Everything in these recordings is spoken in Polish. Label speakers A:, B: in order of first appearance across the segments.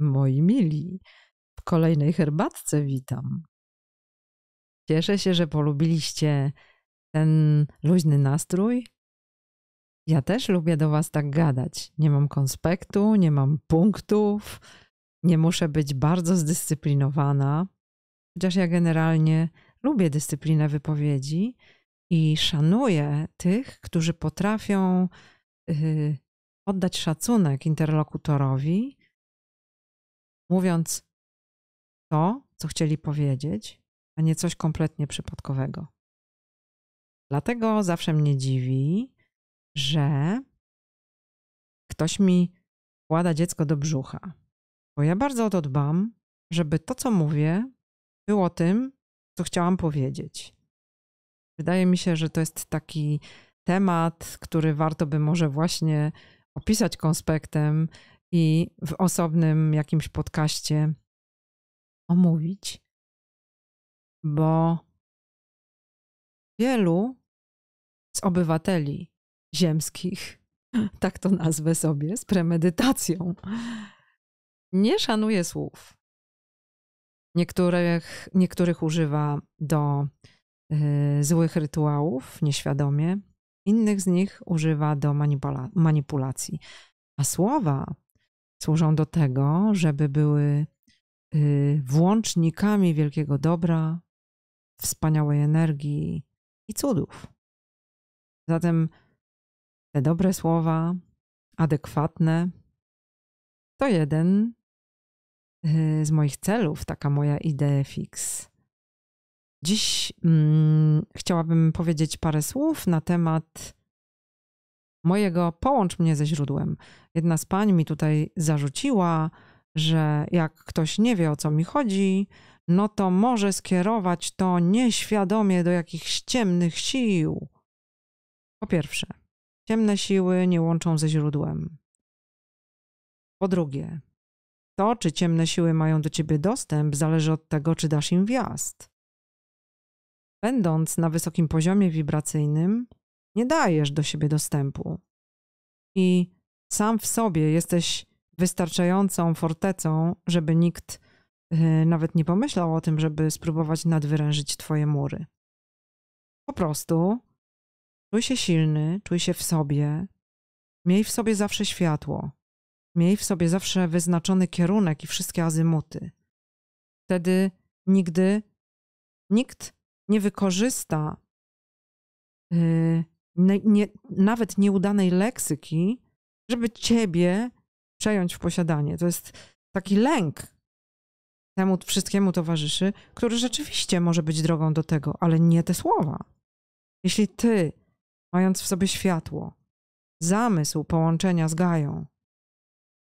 A: Moi mili, w kolejnej herbatce witam. Cieszę się, że polubiliście ten luźny nastrój. Ja też lubię do Was tak gadać. Nie mam konspektu, nie mam punktów, nie muszę być bardzo zdyscyplinowana, chociaż ja generalnie lubię dyscyplinę wypowiedzi i szanuję tych, którzy potrafią y, oddać szacunek interlokutorowi mówiąc to, co chcieli powiedzieć, a nie coś kompletnie przypadkowego. Dlatego zawsze mnie dziwi, że ktoś mi kłada dziecko do brzucha, bo ja bardzo o to dbam, żeby to, co mówię, było tym, co chciałam powiedzieć. Wydaje mi się, że to jest taki temat, który warto by może właśnie opisać konspektem, i
B: w osobnym jakimś podcaście omówić, bo wielu z
A: obywateli ziemskich, tak to nazwę sobie, z premedytacją, nie szanuje słów. Niektórych, niektórych używa do y, złych rytuałów nieświadomie, innych z nich używa do manipula manipulacji. A słowa służą do tego, żeby były y, włącznikami wielkiego dobra, wspaniałej energii i cudów. Zatem te dobre słowa, adekwatne, to jeden y, z moich celów, taka moja idea fix. Dziś mm, chciałabym powiedzieć parę słów na temat mojego połącz mnie ze źródłem. Jedna z pań mi tutaj zarzuciła, że jak ktoś nie wie o co mi chodzi, no to może skierować to nieświadomie do jakichś ciemnych sił. Po pierwsze, ciemne siły nie łączą ze źródłem. Po drugie, to, czy ciemne siły mają do ciebie dostęp, zależy od tego, czy dasz im wjazd. Będąc na wysokim poziomie wibracyjnym, nie dajesz do siebie dostępu. I sam w sobie jesteś wystarczającą fortecą, żeby nikt y, nawet nie pomyślał o tym, żeby spróbować nadwyrężyć twoje mury. Po prostu czuj się silny, czuj się w sobie, miej w sobie zawsze światło, miej w sobie zawsze wyznaczony kierunek i wszystkie azymuty. Wtedy nigdy nikt nie wykorzysta yy, nie, nie, nawet nieudanej leksyki, żeby ciebie przejąć w posiadanie. To jest taki lęk temu wszystkiemu towarzyszy, który rzeczywiście może być drogą do tego, ale nie te słowa. Jeśli ty, mając w sobie światło, zamysł połączenia z Gają,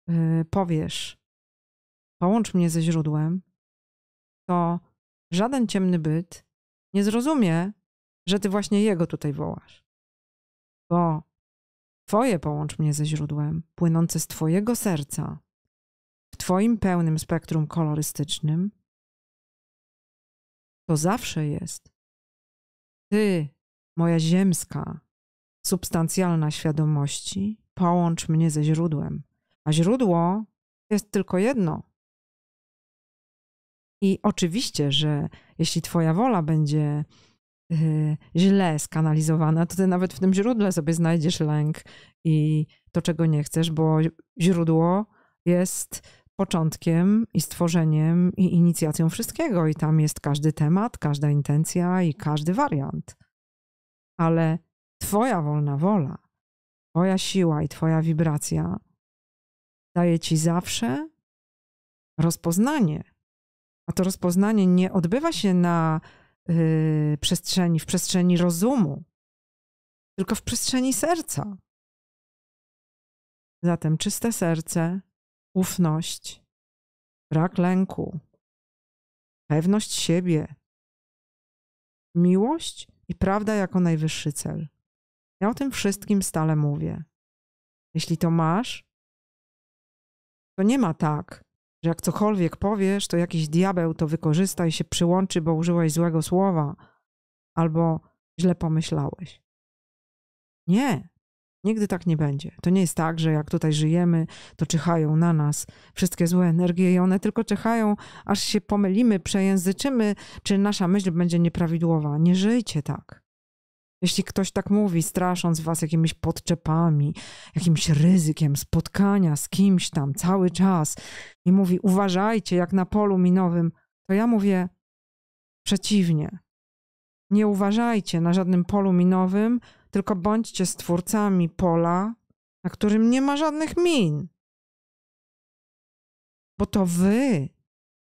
A: yy, powiesz, połącz mnie ze źródłem, to żaden ciemny byt nie zrozumie, że ty właśnie jego tutaj wołasz bo Twoje połącz mnie ze źródłem, płynące z Twojego serca,
B: w Twoim pełnym spektrum kolorystycznym, to zawsze jest Ty, moja ziemska,
A: substancjalna świadomości, połącz mnie ze źródłem. A źródło jest tylko jedno. I oczywiście, że jeśli Twoja wola będzie Y, źle skanalizowana, to ty nawet w tym źródle sobie znajdziesz lęk i to, czego nie chcesz, bo źródło jest początkiem i stworzeniem i inicjacją wszystkiego, i tam jest każdy temat, każda intencja i każdy wariant. Ale Twoja wolna wola, Twoja siła i Twoja wibracja daje Ci zawsze rozpoznanie. A to rozpoznanie nie odbywa się na yy, przestrzeni, w przestrzeni rozumu, tylko w
B: przestrzeni serca. Zatem czyste serce, ufność, brak lęku, pewność siebie, miłość i prawda jako najwyższy cel. Ja o tym wszystkim stale mówię. Jeśli to masz,
A: to nie ma tak, że jak cokolwiek powiesz, to jakiś diabeł to wykorzysta i się przyłączy, bo użyłeś złego słowa albo źle pomyślałeś. Nie, nigdy tak nie będzie. To nie jest tak, że jak tutaj żyjemy, to czyhają na nas wszystkie złe energie i one tylko czyhają, aż się pomylimy, przejęzyczymy, czy nasza myśl będzie nieprawidłowa. Nie żyjcie tak. Jeśli ktoś tak mówi, strasząc was jakimiś podczepami, jakimś ryzykiem spotkania z kimś tam cały czas i mówi, uważajcie jak na polu minowym, to ja mówię przeciwnie. Nie uważajcie na żadnym polu minowym, tylko bądźcie stwórcami pola, na którym nie ma żadnych min. Bo to wy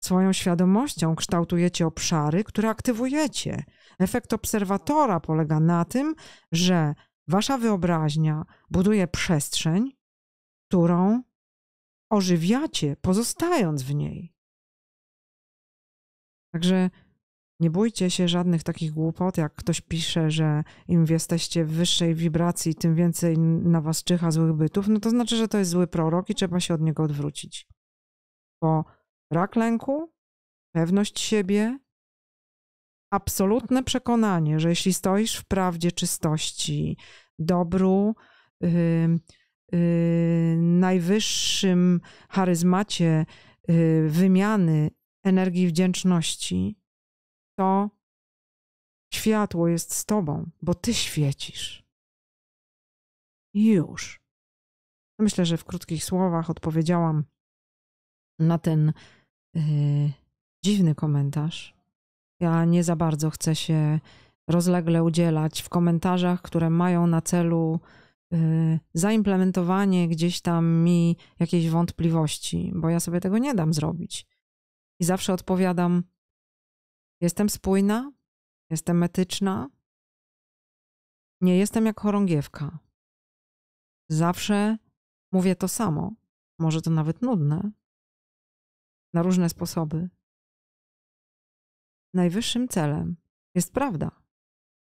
A: swoją świadomością kształtujecie obszary, które aktywujecie Efekt obserwatora polega na tym, że wasza wyobraźnia buduje przestrzeń, którą ożywiacie, pozostając w niej. Także nie bójcie się żadnych takich głupot, jak ktoś pisze, że im jesteście w wyższej wibracji, tym więcej na was czyha złych bytów, no to znaczy, że to jest zły prorok i trzeba się od niego odwrócić. Bo brak lęku, pewność siebie, absolutne przekonanie, że jeśli stoisz w prawdzie czystości, dobru, yy, yy, najwyższym charyzmacie yy, wymiany energii wdzięczności, to światło jest z tobą, bo ty świecisz. Już. Myślę, że w krótkich słowach odpowiedziałam na ten y, dziwny komentarz ja nie za bardzo chcę się rozlegle udzielać w komentarzach, które mają na celu y, zaimplementowanie gdzieś tam mi jakiejś wątpliwości, bo ja sobie tego nie dam zrobić. I zawsze odpowiadam: Jestem spójna, jestem etyczna, nie jestem jak chorągiewka.
B: Zawsze mówię to samo, może to nawet nudne, na różne sposoby, najwyższym celem jest prawda.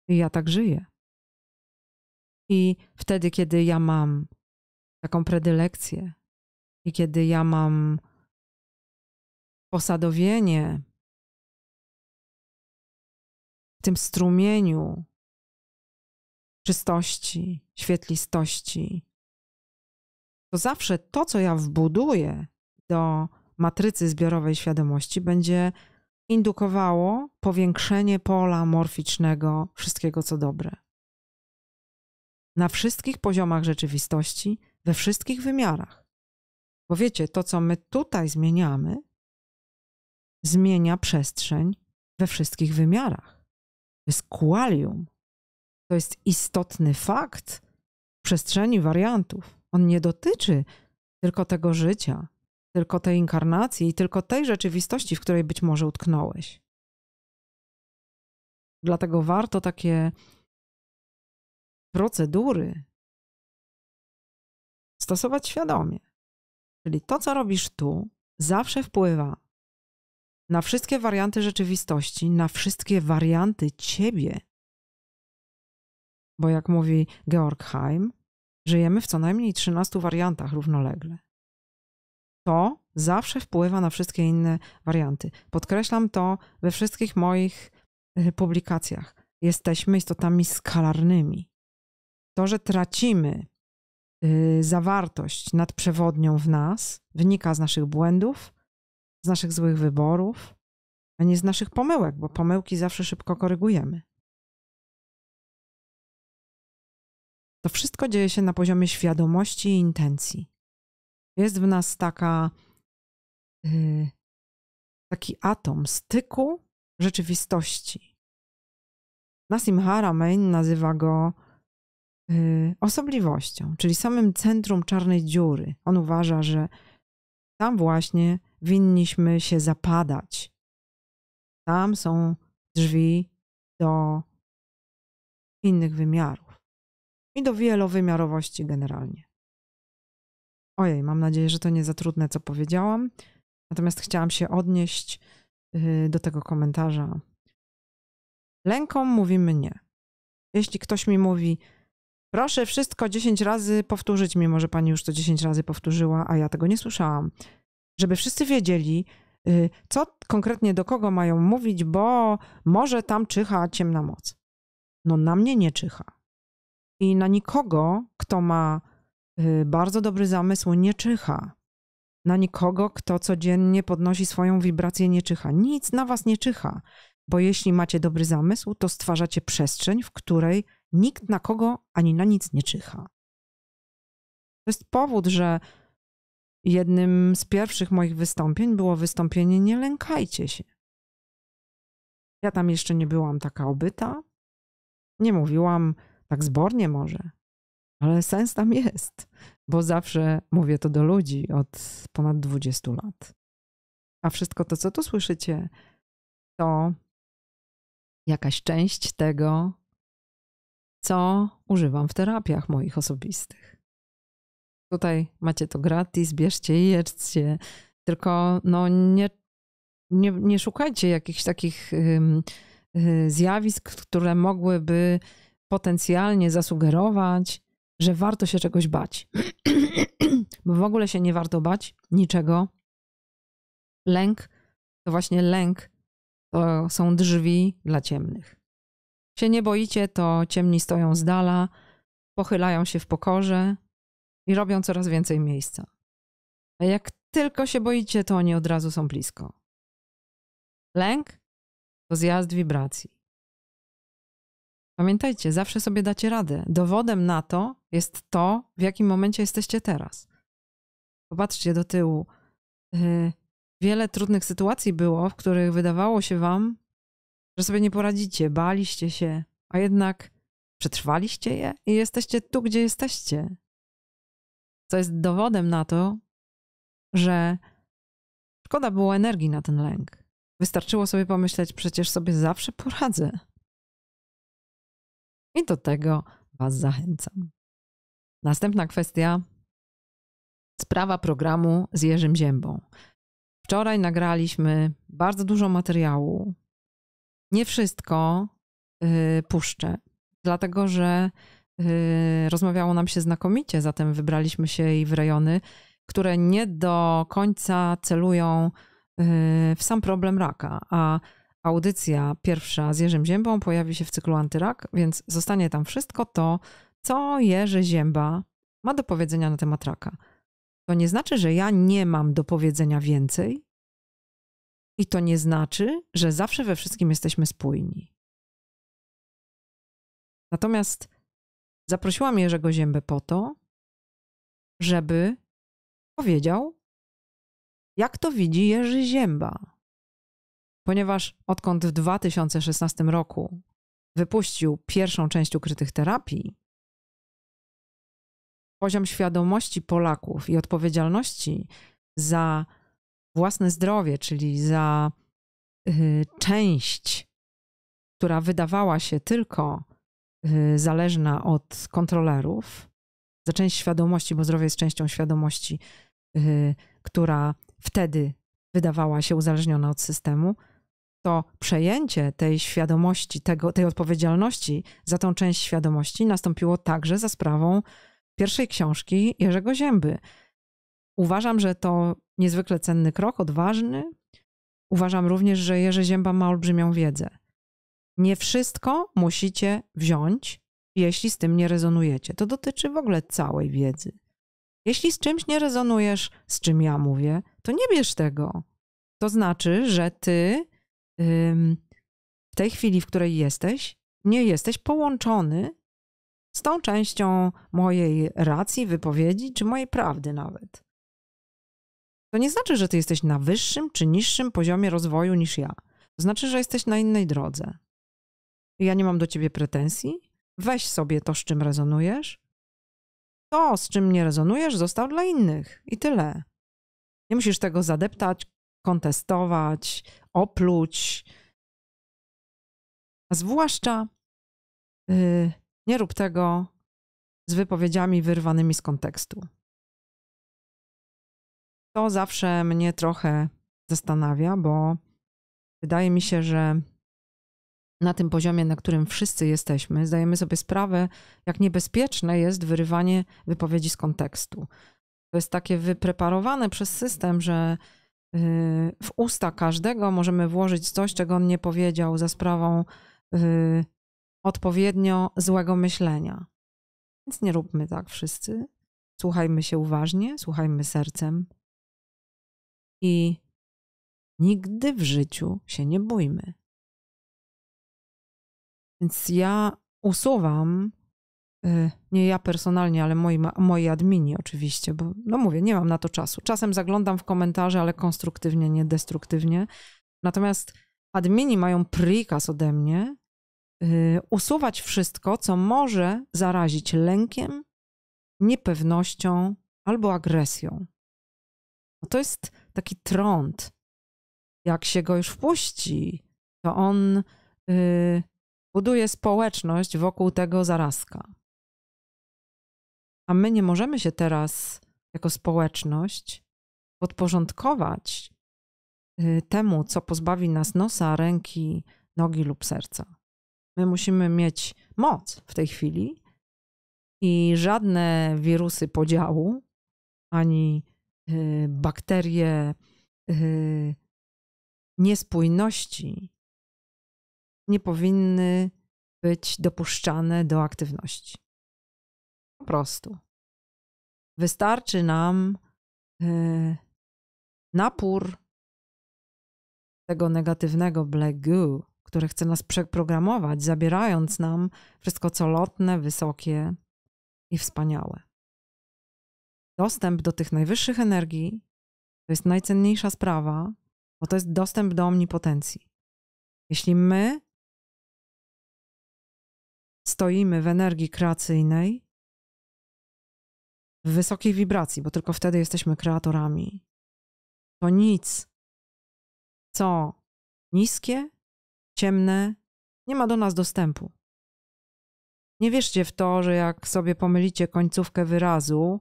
B: I ja tak żyję.
A: I wtedy, kiedy ja mam taką predylekcję i kiedy ja
B: mam posadowienie w tym strumieniu czystości, świetlistości, to zawsze to, co ja wbuduję
A: do matrycy zbiorowej świadomości, będzie indukowało powiększenie pola morficznego wszystkiego, co dobre. Na wszystkich poziomach rzeczywistości, we wszystkich wymiarach. Bo wiecie, to, co my tutaj zmieniamy, zmienia przestrzeń we wszystkich wymiarach. To jest kualium. To jest istotny fakt w przestrzeni wariantów. On nie dotyczy tylko tego życia tylko tej inkarnacji i tylko tej rzeczywistości, w której być może utknąłeś.
B: Dlatego warto takie procedury stosować świadomie. Czyli to, co robisz
A: tu, zawsze wpływa na wszystkie warianty rzeczywistości, na wszystkie warianty ciebie. Bo jak mówi Georg Heim, żyjemy w co najmniej 13 wariantach równolegle to zawsze wpływa na wszystkie inne warianty. Podkreślam to we wszystkich moich y, publikacjach. Jesteśmy istotami skalarnymi. To, że tracimy y, zawartość nad przewodnią w nas, wynika z
B: naszych błędów, z naszych złych wyborów, a nie z naszych pomyłek, bo pomyłki zawsze szybko korygujemy.
A: To wszystko dzieje się na poziomie świadomości i intencji. Jest w nas taka,
B: e, taki atom styku rzeczywistości. Nasim Haramein nazywa go e,
A: osobliwością, czyli samym centrum czarnej dziury. On uważa, że tam właśnie winniśmy się zapadać. Tam są drzwi do innych wymiarów i do wielowymiarowości generalnie. Ojej, mam nadzieję, że to nie za trudne, co powiedziałam. Natomiast chciałam się odnieść y, do tego komentarza. Lękom mówimy nie. Jeśli ktoś mi mówi, proszę wszystko 10 razy powtórzyć, mimo że pani już to 10 razy powtórzyła, a ja tego nie słyszałam, żeby wszyscy wiedzieli, y, co konkretnie do kogo mają mówić, bo może tam czyha ciemna moc. No na mnie nie czyha. I na nikogo, kto ma Y, bardzo dobry zamysł nie czyha na nikogo, kto codziennie podnosi swoją wibrację, nie czyha. Nic na was nie czyha, bo jeśli macie dobry zamysł, to stwarzacie przestrzeń, w której nikt na kogo ani na nic nie czyha. To jest powód, że jednym z pierwszych moich wystąpień było wystąpienie Nie lękajcie się. Ja tam jeszcze nie byłam taka obyta. Nie mówiłam tak zbornie może, ale sens tam jest, bo zawsze mówię to do ludzi od ponad
B: 20 lat. A wszystko to, co tu słyszycie, to jakaś część tego, co używam w terapiach
A: moich osobistych. Tutaj macie to gratis, bierzcie i jedzcie. Tylko no nie, nie, nie szukajcie jakichś takich y, zjawisk, które mogłyby potencjalnie zasugerować, że warto się czegoś bać. Bo w ogóle się nie warto bać niczego. Lęk to właśnie lęk to są drzwi dla ciemnych. Się nie boicie, to ciemni stoją z dala, pochylają się w pokorze i robią coraz więcej miejsca. A jak tylko się boicie, to oni od razu są blisko. Lęk to zjazd wibracji. Pamiętajcie, zawsze sobie dacie radę. Dowodem na to jest to, w jakim momencie jesteście teraz. Popatrzcie do tyłu. Y, wiele trudnych sytuacji było, w których wydawało się wam, że sobie nie poradzicie, baliście się, a jednak przetrwaliście je i jesteście tu, gdzie jesteście. Co jest dowodem na to, że szkoda było energii na ten lęk. Wystarczyło sobie pomyśleć, przecież sobie zawsze
B: poradzę. I do tego Was zachęcam. Następna kwestia. Sprawa programu z Jerzym
A: Ziębą. Wczoraj nagraliśmy bardzo dużo materiału. Nie wszystko yy, puszczę, dlatego że yy, rozmawiało nam się znakomicie, zatem wybraliśmy się i w rejony, które nie do końca celują y, w sam problem raka, a audycja pierwsza z Jerzym Ziębą pojawi się w cyklu Antyrak, więc zostanie tam wszystko to, co Jerzy Zięba ma do powiedzenia na temat raka. To nie znaczy, że ja nie mam do powiedzenia więcej i to nie znaczy, że zawsze we wszystkim jesteśmy
B: spójni. Natomiast zaprosiłam Jerzego Ziębę po to, żeby powiedział,
A: jak to widzi Jerzy Zięba ponieważ odkąd w 2016 roku wypuścił pierwszą część ukrytych terapii, poziom świadomości Polaków i odpowiedzialności za własne zdrowie, czyli za y, część, która wydawała się tylko y, zależna od kontrolerów, za część świadomości, bo zdrowie jest częścią świadomości, y, która wtedy wydawała się uzależniona od systemu, to przejęcie tej świadomości, tego, tej odpowiedzialności za tą część świadomości nastąpiło także za sprawą pierwszej książki Jerzego Zięby. Uważam, że to niezwykle cenny krok, odważny. Uważam również, że Jerzy Zięba ma olbrzymią wiedzę. Nie wszystko musicie wziąć, jeśli z tym nie rezonujecie. To dotyczy w ogóle całej wiedzy. Jeśli z czymś nie rezonujesz, z czym ja mówię, to nie bierz tego. To znaczy, że ty w tej chwili, w której jesteś, nie jesteś połączony z tą częścią mojej racji, wypowiedzi, czy mojej prawdy nawet. To nie znaczy, że ty jesteś na wyższym czy niższym poziomie rozwoju niż ja. To znaczy, że jesteś na innej drodze. Ja nie mam do ciebie pretensji. Weź sobie to, z czym rezonujesz. To, z czym nie rezonujesz, został dla innych i tyle. Nie musisz tego zadeptać, kontestować, opluć.
B: A zwłaszcza yy, nie rób tego z wypowiedziami wyrwanymi z kontekstu. To zawsze
A: mnie trochę zastanawia, bo wydaje mi się, że na tym poziomie, na którym wszyscy jesteśmy, zdajemy sobie sprawę, jak niebezpieczne jest wyrywanie wypowiedzi z kontekstu. To jest takie wypreparowane przez system, że w usta każdego możemy włożyć coś, czego on nie powiedział za sprawą y, odpowiednio złego myślenia. Więc nie róbmy tak wszyscy. Słuchajmy się uważnie, słuchajmy sercem
B: i nigdy w życiu się nie bójmy. Więc ja usuwam E, nie ja
A: personalnie, ale moi, moi admini oczywiście, bo no mówię, nie mam na to czasu. Czasem zaglądam w komentarze, ale konstruktywnie, nie destruktywnie. Natomiast admini mają prikaz ode mnie y, usuwać wszystko, co może zarazić lękiem, niepewnością albo agresją. No to jest taki trąd. Jak się go już wpuści, to on yy, buduje społeczność wokół tego zarazka. A my nie możemy się teraz jako społeczność podporządkować y, temu, co pozbawi nas nosa, ręki, nogi lub serca. My musimy mieć moc w tej chwili i żadne wirusy podziału, ani y, bakterie y, niespójności nie powinny być dopuszczane do aktywności. Po prostu. Wystarczy nam yy, napór tego negatywnego black goo, które chce nas przeprogramować, zabierając nam wszystko co lotne, wysokie i wspaniałe. Dostęp do tych najwyższych energii to jest najcenniejsza sprawa, bo to jest dostęp do omnipotencji. Jeśli my
B: stoimy w energii kreacyjnej, w wysokiej wibracji, bo tylko wtedy jesteśmy kreatorami. To nic, co niskie, ciemne,
A: nie ma do nas dostępu. Nie wierzcie w to, że jak sobie pomylicie
B: końcówkę wyrazu,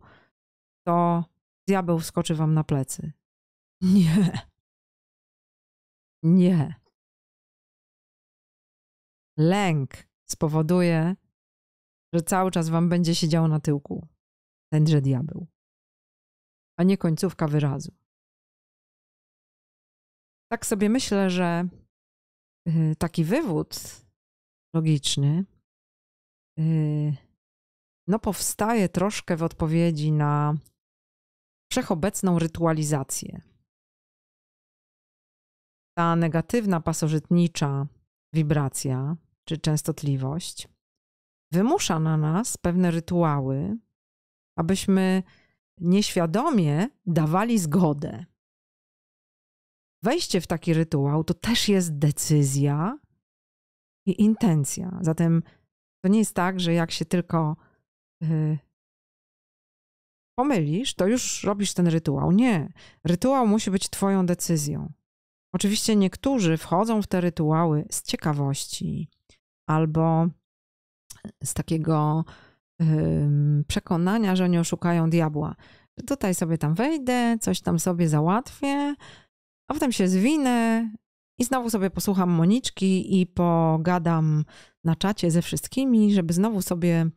B: to diabeł wskoczy wam na plecy. Nie. Nie. Lęk spowoduje, że cały czas wam będzie siedział na tyłku tenże diabeł, a nie końcówka wyrazu. Tak sobie myślę, że y, taki wywód logiczny y, no powstaje
A: troszkę w odpowiedzi na wszechobecną rytualizację. Ta negatywna pasożytnicza wibracja czy częstotliwość wymusza na nas pewne rytuały, abyśmy nieświadomie dawali zgodę. Wejście w taki rytuał to też jest decyzja i intencja. Zatem to nie jest tak, że jak się tylko yy, pomylisz, to już robisz ten rytuał. Nie. Rytuał musi być Twoją decyzją. Oczywiście niektórzy wchodzą w te rytuały z ciekawości albo z takiego przekonania, że oni oszukają diabła. tutaj sobie tam wejdę, coś tam sobie załatwię, a potem się zwinę i znowu sobie posłucham Moniczki i pogadam na czacie ze wszystkimi, żeby znowu sobie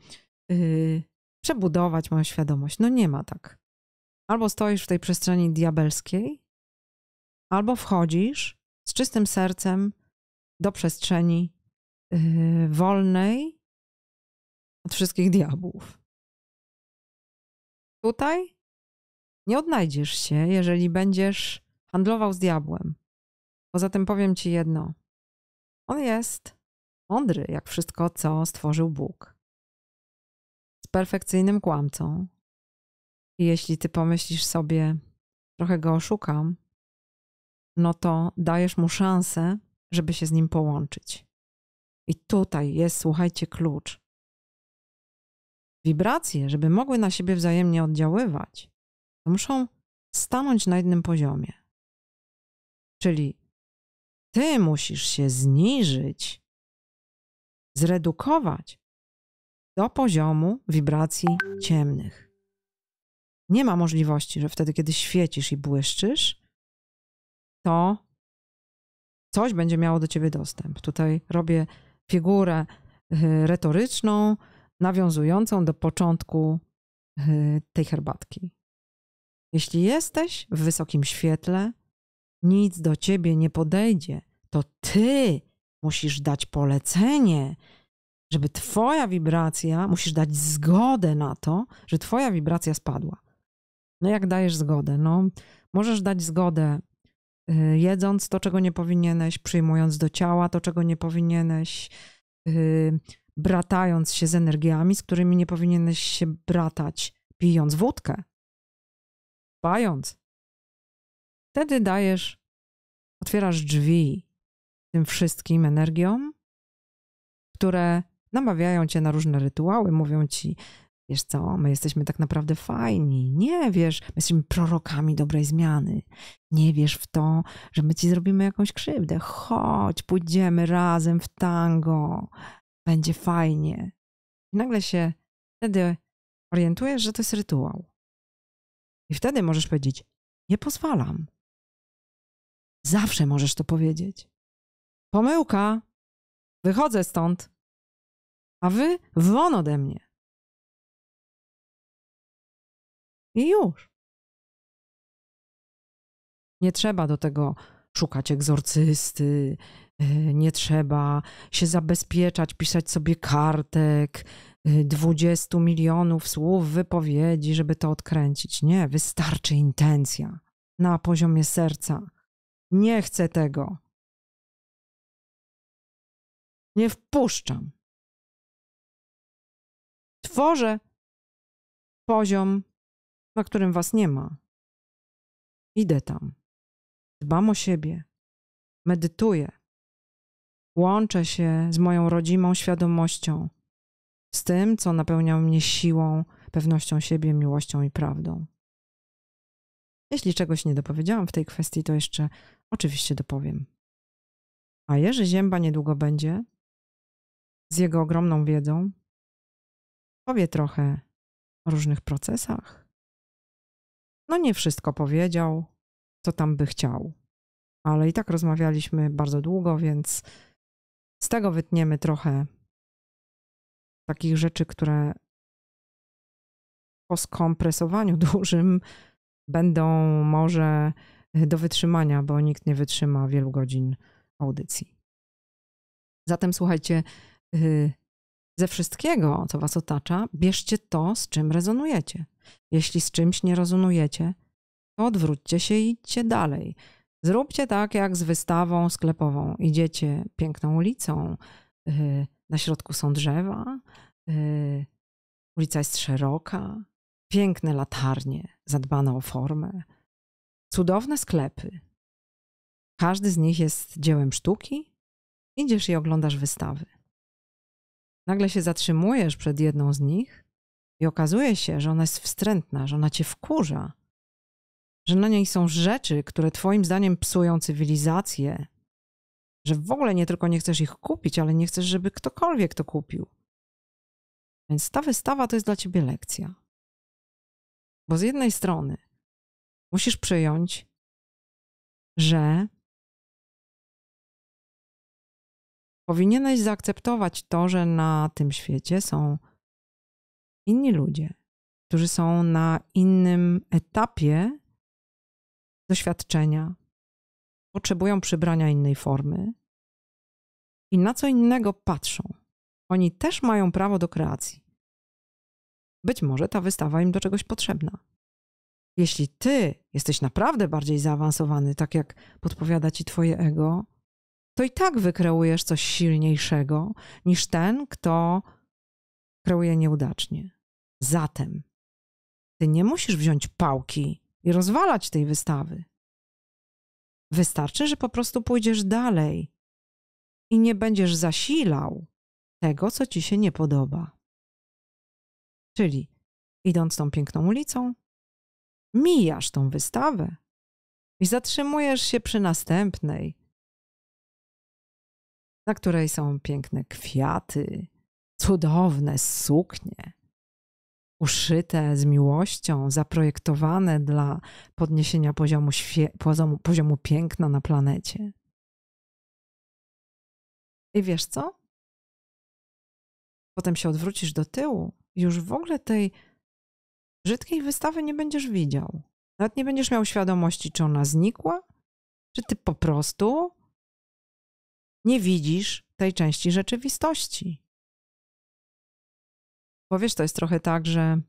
A: yy, przebudować moją świadomość. No nie ma tak. Albo stoisz w tej przestrzeni diabelskiej, albo wchodzisz z czystym sercem do przestrzeni
B: yy, wolnej, od wszystkich diabłów. Tutaj nie odnajdziesz się, jeżeli będziesz
A: handlował z diabłem. Poza tym powiem ci jedno. On jest mądry, jak wszystko, co stworzył Bóg. Z perfekcyjnym kłamcą. I jeśli ty pomyślisz sobie, trochę go oszukam, no to dajesz mu szansę, żeby się z nim połączyć. I tutaj jest, słuchajcie, klucz wibracje, żeby mogły na siebie wzajemnie oddziaływać, to muszą stanąć na jednym poziomie.
B: Czyli ty musisz się zniżyć, zredukować do poziomu wibracji
A: ciemnych. Nie ma możliwości, że wtedy, kiedy świecisz i błyszczysz, to coś będzie miało do ciebie dostęp. Tutaj robię figurę y, retoryczną, nawiązującą do początku e, tej herbatki. Jeśli jesteś w wysokim świetle, nic do ciebie nie podejdzie. To ty musisz dać polecenie, żeby twoja wibracja, musisz dać zgodę na to, że twoja wibracja spadła. No jak dajesz zgodę? No, możesz dać zgodę e, jedząc to, czego nie powinieneś, przyjmując do ciała to, czego nie powinieneś, e, bratając się z energiami, z którymi nie powinieneś się bratać, pijąc wódkę, bając, Wtedy dajesz, otwierasz drzwi tym wszystkim energiom, które namawiają cię na różne rytuały, mówią ci, wiesz co, my jesteśmy tak naprawdę fajni, nie wiesz, my jesteśmy prorokami dobrej zmiany, nie wiesz w to, że my ci zrobimy jakąś krzywdę, chodź, pójdziemy razem w tango, będzie fajnie. I nagle się wtedy
B: orientujesz, że to jest rytuał. I wtedy możesz powiedzieć: Nie pozwalam. Zawsze możesz to powiedzieć. Pomyłka, wychodzę stąd, a wy won ode mnie. I już. Nie trzeba do tego szukać egzorcysty, E, nie trzeba
A: się zabezpieczać, pisać sobie kartek, 20 e, milionów słów wypowiedzi, żeby to odkręcić. Nie, wystarczy intencja na poziomie
B: serca. Nie chcę tego. Nie wpuszczam. Tworzę poziom, na którym was nie ma. Idę tam. Dbam o siebie. Medytuję Łączę
A: się z moją rodzimą świadomością, z tym, co napełnia mnie siłą, pewnością siebie, miłością i prawdą. Jeśli czegoś nie dopowiedziałam w tej kwestii, to jeszcze oczywiście dopowiem. A Jerzy Zięba niedługo będzie,
B: z jego ogromną wiedzą, powie trochę o różnych procesach. No nie wszystko powiedział, co
A: tam by chciał, ale i tak rozmawialiśmy bardzo długo, więc z tego wytniemy trochę takich rzeczy, które po skompresowaniu dużym będą może do wytrzymania, bo nikt nie wytrzyma wielu godzin audycji. Zatem słuchajcie, y, ze wszystkiego, co Was otacza, bierzcie to, z czym rezonujecie. Jeśli z czymś nie rezonujecie, to odwróćcie się i idźcie dalej. Zróbcie tak jak z wystawą sklepową. Idziecie piękną ulicą, y, na środku są drzewa, y, ulica jest szeroka, piękne latarnie, zadbane o formę, cudowne sklepy. Każdy z nich jest dziełem sztuki. Idziesz i oglądasz wystawy. Nagle się zatrzymujesz przed jedną z nich i okazuje się, że ona jest wstrętna, że ona cię wkurza że na niej są rzeczy, które Twoim zdaniem psują cywilizację, że w ogóle nie tylko nie chcesz ich kupić, ale nie chcesz, żeby ktokolwiek to kupił. Więc ta wystawa to jest dla Ciebie lekcja.
B: Bo z jednej strony musisz przyjąć, że powinieneś zaakceptować to, że na tym świecie są inni ludzie,
A: którzy są na innym etapie doświadczenia, potrzebują przybrania innej formy i na co innego patrzą. Oni też mają prawo do kreacji. Być może ta wystawa im do czegoś potrzebna. Jeśli ty jesteś naprawdę bardziej zaawansowany, tak jak podpowiada ci twoje ego, to i tak wykreujesz coś silniejszego niż ten, kto kreuje nieudacznie. Zatem ty nie musisz wziąć pałki i rozwalać tej wystawy. Wystarczy, że po prostu pójdziesz dalej i nie będziesz zasilał tego, co ci się nie podoba. Czyli idąc tą piękną ulicą, mijasz tą wystawę i zatrzymujesz się przy następnej, na której są piękne kwiaty, cudowne suknie, uszyte z miłością, zaprojektowane dla podniesienia poziomu, poziomu,
B: poziomu piękna na planecie. I wiesz co? Potem się odwrócisz do tyłu i już w ogóle tej
A: brzydkiej wystawy nie będziesz widział. Nawet nie będziesz miał świadomości, czy ona znikła,
B: czy ty po prostu nie widzisz tej części rzeczywistości. Bo wiesz, to jest trochę tak, że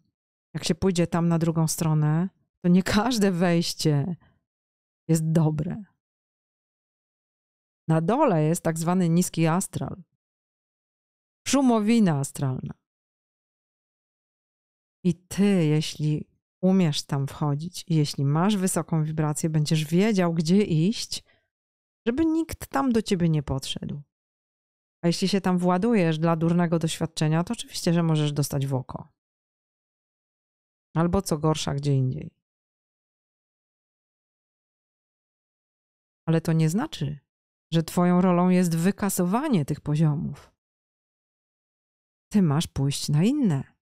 A: jak się pójdzie tam na drugą stronę, to nie każde wejście
B: jest dobre. Na dole jest tak zwany niski astral. Szumowina astralna. I
A: ty, jeśli umiesz tam wchodzić i jeśli masz wysoką wibrację, będziesz wiedział, gdzie iść, żeby nikt tam do ciebie nie podszedł. A
B: jeśli się tam władujesz dla durnego doświadczenia, to oczywiście, że możesz dostać w oko. Albo co gorsza, gdzie indziej. Ale to nie znaczy, że Twoją rolą jest wykasowanie tych
A: poziomów.
B: Ty masz pójść na inne.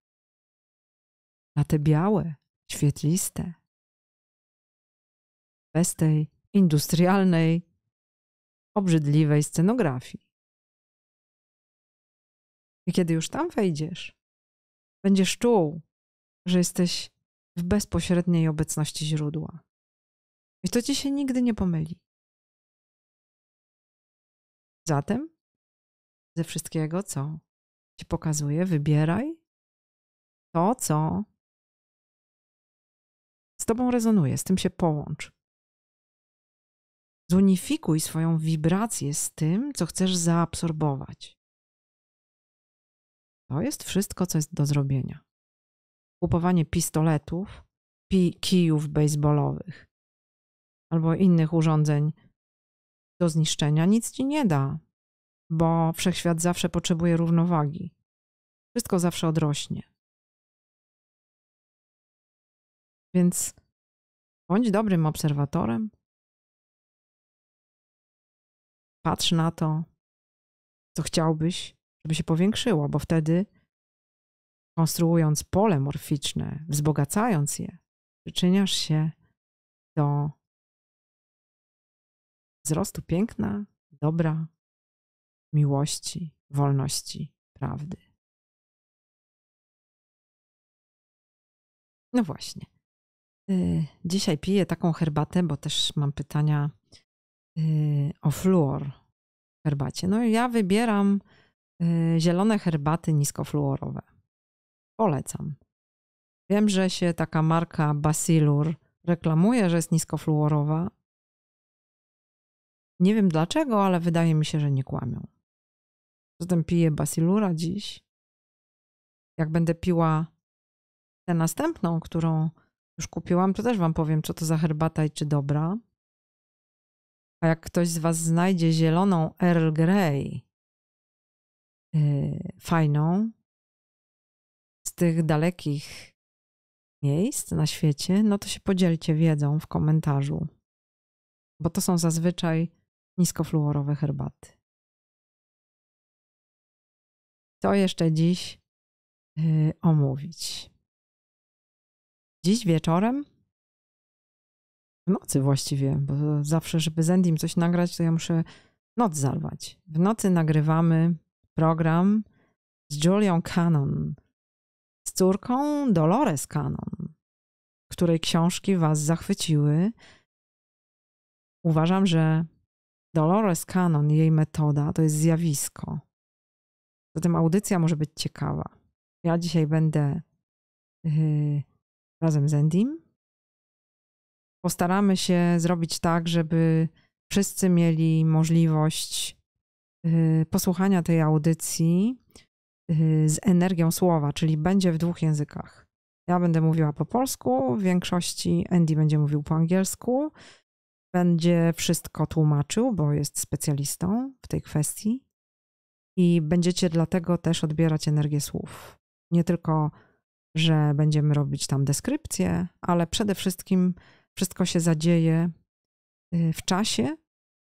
B: Na te białe, świetliste. Bez tej industrialnej, obrzydliwej scenografii. I kiedy już tam wejdziesz, będziesz czuł, że jesteś w bezpośredniej obecności źródła. I to ci się nigdy nie pomyli. Zatem ze wszystkiego, co ci pokazuję, wybieraj to, co z tobą rezonuje, z tym się połącz.
A: Zunifikuj swoją wibrację z tym, co chcesz zaabsorbować.
B: To jest wszystko, co jest do zrobienia. Kupowanie pistoletów, pi kijów baseballowych albo
A: innych urządzeń do zniszczenia nic ci nie da, bo wszechświat
B: zawsze potrzebuje równowagi. Wszystko zawsze odrośnie. Więc bądź dobrym obserwatorem. Patrz na to, co chciałbyś, żeby się powiększyło, bo wtedy konstruując pole morficzne, wzbogacając je, przyczyniasz się do wzrostu piękna, dobra, miłości, wolności, prawdy. No właśnie. Y, dzisiaj piję taką herbatę, bo też mam
A: pytania y, o fluor w herbacie. No i ja wybieram Y, zielone herbaty niskofluorowe. Polecam. Wiem, że się taka marka Basilur reklamuje, że jest niskofluorowa.
B: Nie wiem dlaczego, ale wydaje mi się, że nie kłamią. Zatem piję Basilura dziś. Jak będę piła
A: tę następną, którą już kupiłam, to też Wam powiem, co to za herbata i czy dobra. A jak ktoś z Was znajdzie zieloną Earl Grey, Y, fajną z tych dalekich miejsc na świecie, no to się podzielcie wiedzą w komentarzu,
B: bo to są zazwyczaj niskofluorowe herbaty. To jeszcze dziś y, omówić? Dziś wieczorem w nocy właściwie, bo
A: zawsze, żeby z Endim coś nagrać, to ja muszę noc zarwać. W nocy nagrywamy program z Julią Cannon, z córką Dolores Cannon, której książki Was zachwyciły. Uważam, że Dolores Cannon, jej metoda to jest zjawisko. Zatem audycja może być ciekawa. Ja dzisiaj będę yy, razem z Endym. Postaramy się zrobić tak, żeby wszyscy mieli możliwość Y, posłuchania tej audycji y, z energią słowa, czyli będzie w dwóch językach. Ja będę mówiła po polsku, w większości Andy będzie mówił po angielsku. Będzie wszystko tłumaczył, bo jest specjalistą w tej kwestii. I będziecie dlatego też odbierać energię słów. Nie tylko, że będziemy robić tam deskrypcję, ale przede wszystkim wszystko się zadzieje
B: y, w czasie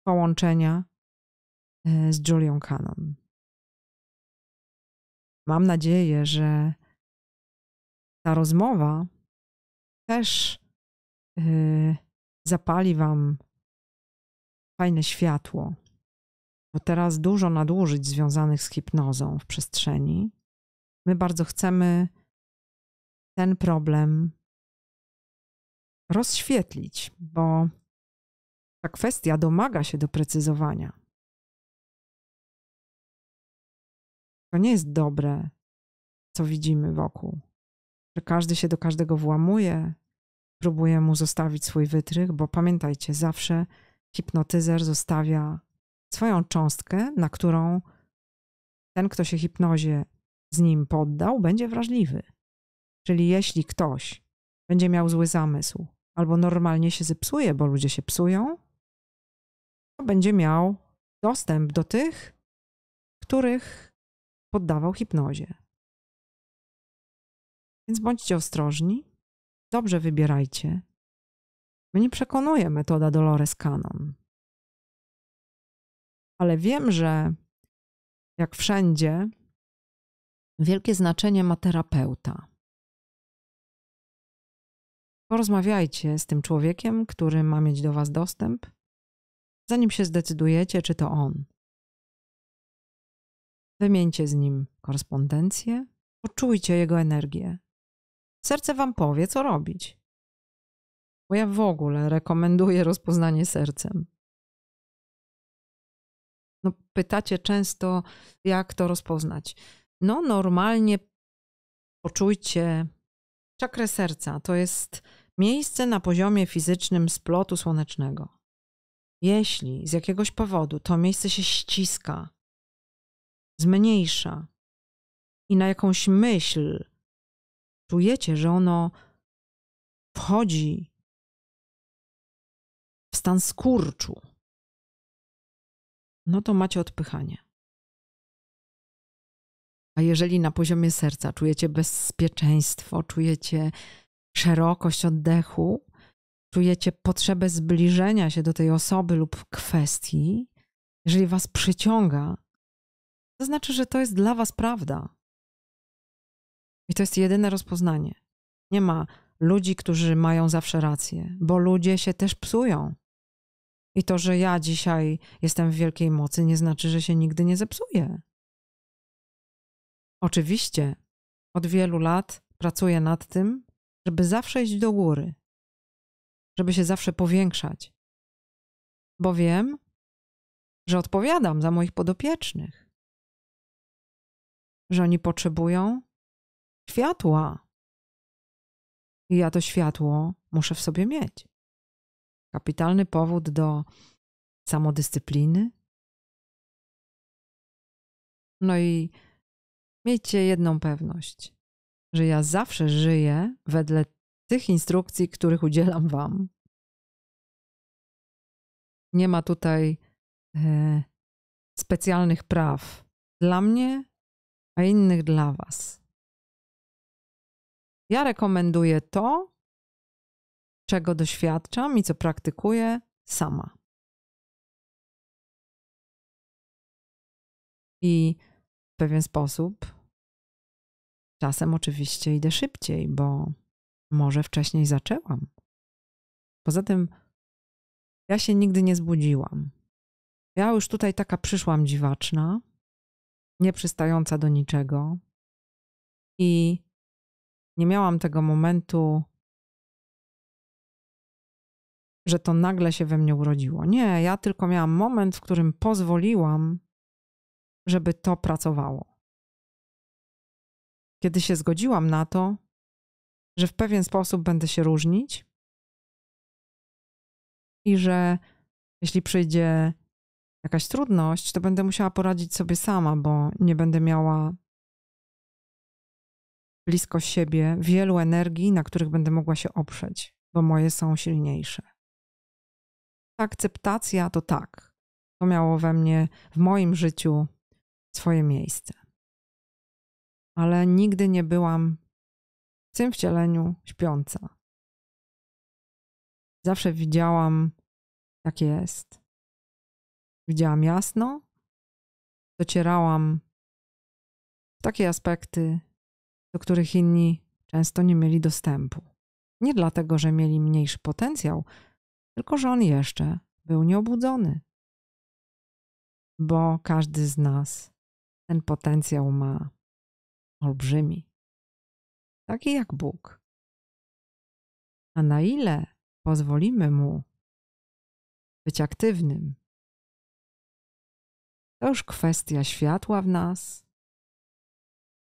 B: połączenia E, z Julią Cannon. Mam nadzieję, że ta rozmowa też e, zapali Wam
A: fajne światło, bo teraz dużo nadużyć związanych z hipnozą w przestrzeni. My bardzo chcemy ten
B: problem rozświetlić, bo ta kwestia domaga się doprecyzowania. To nie jest dobre, co widzimy wokół. Że każdy się
A: do każdego włamuje, próbuje mu zostawić swój wytrych, bo pamiętajcie, zawsze hipnotyzer zostawia swoją cząstkę, na którą ten, kto się hipnozie z nim poddał, będzie wrażliwy. Czyli jeśli ktoś będzie miał zły zamysł, albo normalnie się zepsuje, bo ludzie się psują,
B: to będzie miał dostęp do tych, których poddawał hipnozie. Więc bądźcie
A: ostrożni,
B: dobrze wybierajcie. Mnie przekonuje metoda Dolores Cannon. Ale wiem, że jak wszędzie, wielkie znaczenie ma terapeuta. Porozmawiajcie z tym człowiekiem, który ma mieć do Was dostęp, zanim się zdecydujecie, czy to on.
A: Wymieńcie z nim korespondencję, poczujcie jego energię. Serce wam powie, co robić. Bo ja w ogóle rekomenduję rozpoznanie sercem. No, pytacie często, jak to rozpoznać. No, normalnie poczujcie czakrę serca. To jest miejsce na poziomie fizycznym splotu słonecznego. Jeśli z jakiegoś powodu to miejsce się ściska,
B: zmniejsza i na jakąś myśl czujecie, że ono wchodzi w stan skurczu, no to macie odpychanie.
A: A jeżeli na poziomie serca czujecie bezpieczeństwo, czujecie szerokość oddechu, czujecie potrzebę zbliżenia się do tej osoby lub kwestii, jeżeli was przyciąga, to znaczy, że to jest dla Was prawda. I to jest jedyne rozpoznanie. Nie ma ludzi, którzy mają zawsze rację, bo ludzie się też psują. I to, że ja dzisiaj jestem w wielkiej mocy, nie znaczy, że się nigdy nie zepsuję. Oczywiście od wielu lat pracuję nad tym, żeby zawsze iść do góry, żeby się zawsze powiększać,
B: bo wiem, że odpowiadam za moich podopiecznych że oni potrzebują światła. I ja to światło muszę w sobie mieć. Kapitalny powód do samodyscypliny. No i miejcie jedną pewność, że ja zawsze żyję wedle tych instrukcji, których udzielam Wam. Nie ma tutaj e, specjalnych praw. Dla mnie a innych dla Was. Ja rekomenduję to, czego doświadczam i co praktykuję sama. I w pewien sposób, czasem oczywiście idę szybciej, bo
A: może wcześniej zaczęłam. Poza tym, ja się nigdy nie zbudziłam. Ja już tutaj taka przyszłam dziwaczna, nieprzystająca do niczego. I nie miałam tego momentu, że to nagle się we mnie urodziło. Nie, ja tylko miałam moment, w którym pozwoliłam, żeby to
B: pracowało. Kiedy się zgodziłam na to, że w pewien sposób będę się różnić i że
A: jeśli przyjdzie jakaś trudność, to będę musiała poradzić sobie sama, bo nie będę miała blisko siebie wielu energii, na których będę mogła się oprzeć, bo moje są silniejsze. Ta akceptacja to tak. To miało we mnie, w moim życiu swoje miejsce.
B: Ale nigdy nie byłam w tym wcieleniu śpiąca. Zawsze widziałam, jak jest widziałam jasno, docierałam
A: w takie aspekty, do których inni często nie mieli dostępu. Nie dlatego, że mieli mniejszy potencjał, tylko że on jeszcze
B: był nieobudzony. Bo każdy z nas ten potencjał ma olbrzymi, taki jak Bóg. A na ile pozwolimy mu być aktywnym, to już kwestia światła w nas,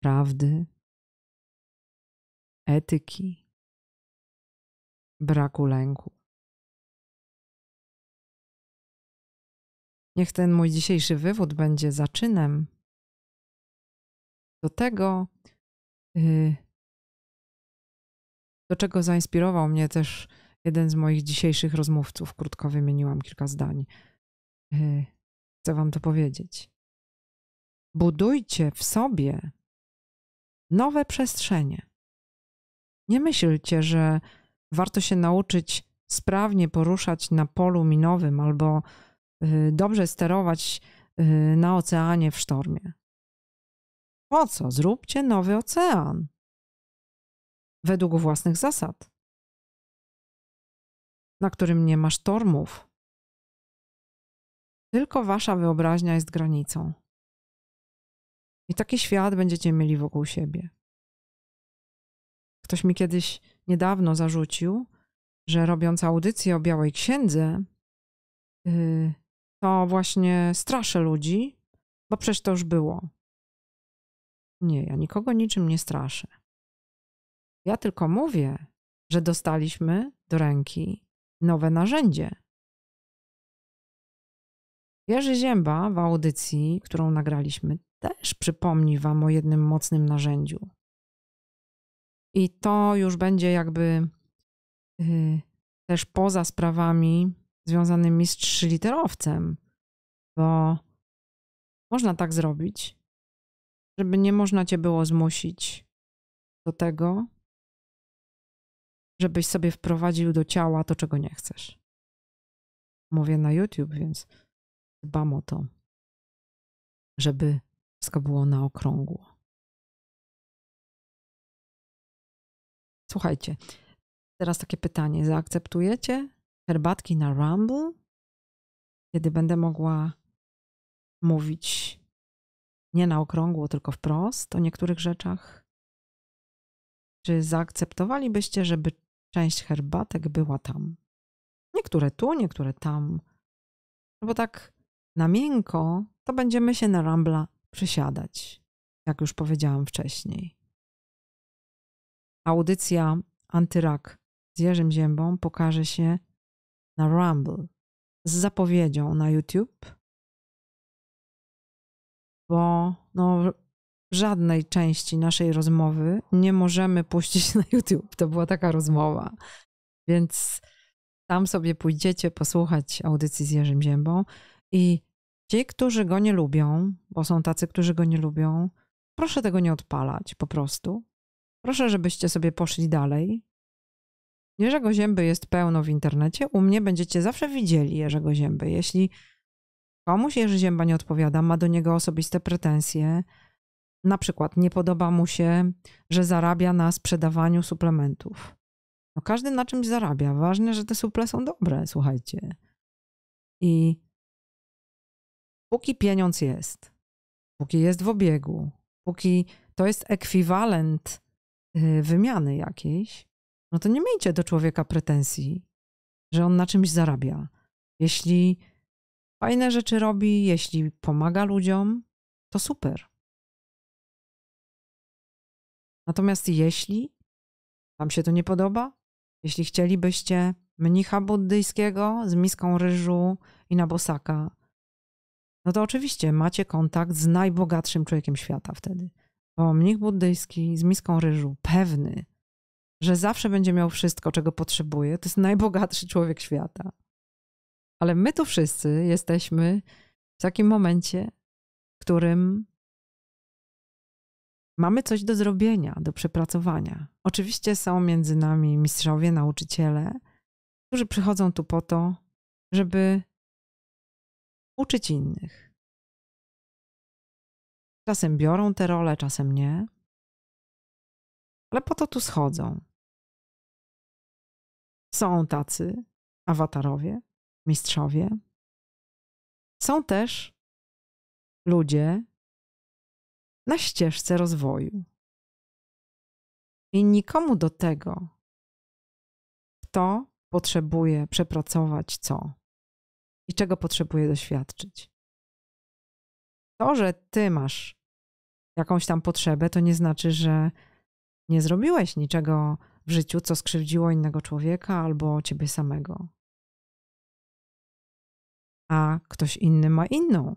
B: prawdy, etyki, braku lęku. Niech ten mój dzisiejszy wywód będzie zaczynem do tego, y,
A: do czego zainspirował mnie też jeden z moich dzisiejszych rozmówców. Krótko wymieniłam kilka
B: zdań. Y, chcę Wam to powiedzieć. Budujcie w sobie nowe przestrzenie. Nie
A: myślcie, że warto się nauczyć sprawnie poruszać na polu minowym albo y, dobrze sterować y, na oceanie w sztormie.
B: Po co? Zróbcie nowy ocean według własnych zasad, na którym nie ma sztormów, tylko wasza wyobraźnia jest granicą. I taki świat będziecie mieli wokół siebie. Ktoś mi kiedyś
A: niedawno zarzucił, że robiąc audycję o Białej Księdze, y, to właśnie straszę ludzi, bo przecież to już było. Nie, ja nikogo niczym nie straszę. Ja tylko mówię, że dostaliśmy do ręki nowe narzędzie, Jerzy Zięba w audycji, którą nagraliśmy, też przypomni Wam o jednym mocnym narzędziu. I to już będzie jakby yy, też poza sprawami związanymi z
B: trzyliterowcem, bo można tak zrobić, żeby nie można Cię było zmusić do tego,
A: żebyś sobie wprowadził do ciała to, czego nie chcesz. Mówię na
B: YouTube, więc dbam o to, żeby wszystko było na okrągło. Słuchajcie, teraz takie pytanie. Zaakceptujecie herbatki na Rumble,
A: kiedy będę mogła mówić nie na okrągło, tylko wprost o niektórych rzeczach? Czy zaakceptowalibyście, żeby część herbatek była tam? Niektóre tu, niektóre tam. No bo tak na miękko to będziemy się na Rambla przysiadać, jak już powiedziałam wcześniej. Audycja Antyrak z Jerzym Ziębą pokaże się na Rumble z zapowiedzią na YouTube, bo no, żadnej części naszej rozmowy nie możemy puścić na YouTube. To była taka rozmowa. Więc tam sobie pójdziecie posłuchać audycji z Jerzym Ziębą. I ci, którzy go nie lubią, bo są tacy, którzy go nie lubią, proszę tego nie odpalać po prostu. Proszę, żebyście sobie poszli dalej. Jerzego Zięby jest pełno w internecie. U mnie będziecie zawsze widzieli Jerzego Zięby. Jeśli komuś Jerzy Zięba nie odpowiada, ma do niego osobiste pretensje, na przykład nie podoba mu się, że zarabia na sprzedawaniu suplementów. No każdy na czymś zarabia. Ważne, że te suple są dobre, słuchajcie. I póki pieniądz jest, póki jest w obiegu, póki to jest ekwiwalent y, wymiany jakiejś, no to nie miejcie do człowieka pretensji, że on na czymś zarabia. Jeśli
B: fajne rzeczy robi, jeśli pomaga ludziom, to super. Natomiast jeśli Wam się to nie
A: podoba, jeśli chcielibyście mnicha buddyjskiego z miską ryżu i na bosaka, no to oczywiście macie kontakt z najbogatszym człowiekiem świata wtedy. Bo mnich buddyjski z miską ryżu, pewny, że zawsze będzie miał wszystko, czego potrzebuje, to jest najbogatszy człowiek świata. Ale my tu wszyscy jesteśmy w takim momencie, w którym mamy coś do zrobienia, do przepracowania. Oczywiście są między
B: nami mistrzowie, nauczyciele, którzy przychodzą tu po to, żeby uczyć innych. Czasem biorą te role, czasem nie, ale po to tu schodzą. Są tacy awatarowie, mistrzowie. Są też ludzie na ścieżce rozwoju. I nikomu do tego, kto potrzebuje przepracować co i czego potrzebuje doświadczyć. To, że ty masz
A: jakąś tam potrzebę, to nie znaczy, że nie zrobiłeś niczego w życiu, co skrzywdziło innego człowieka albo ciebie samego. A ktoś inny ma inną.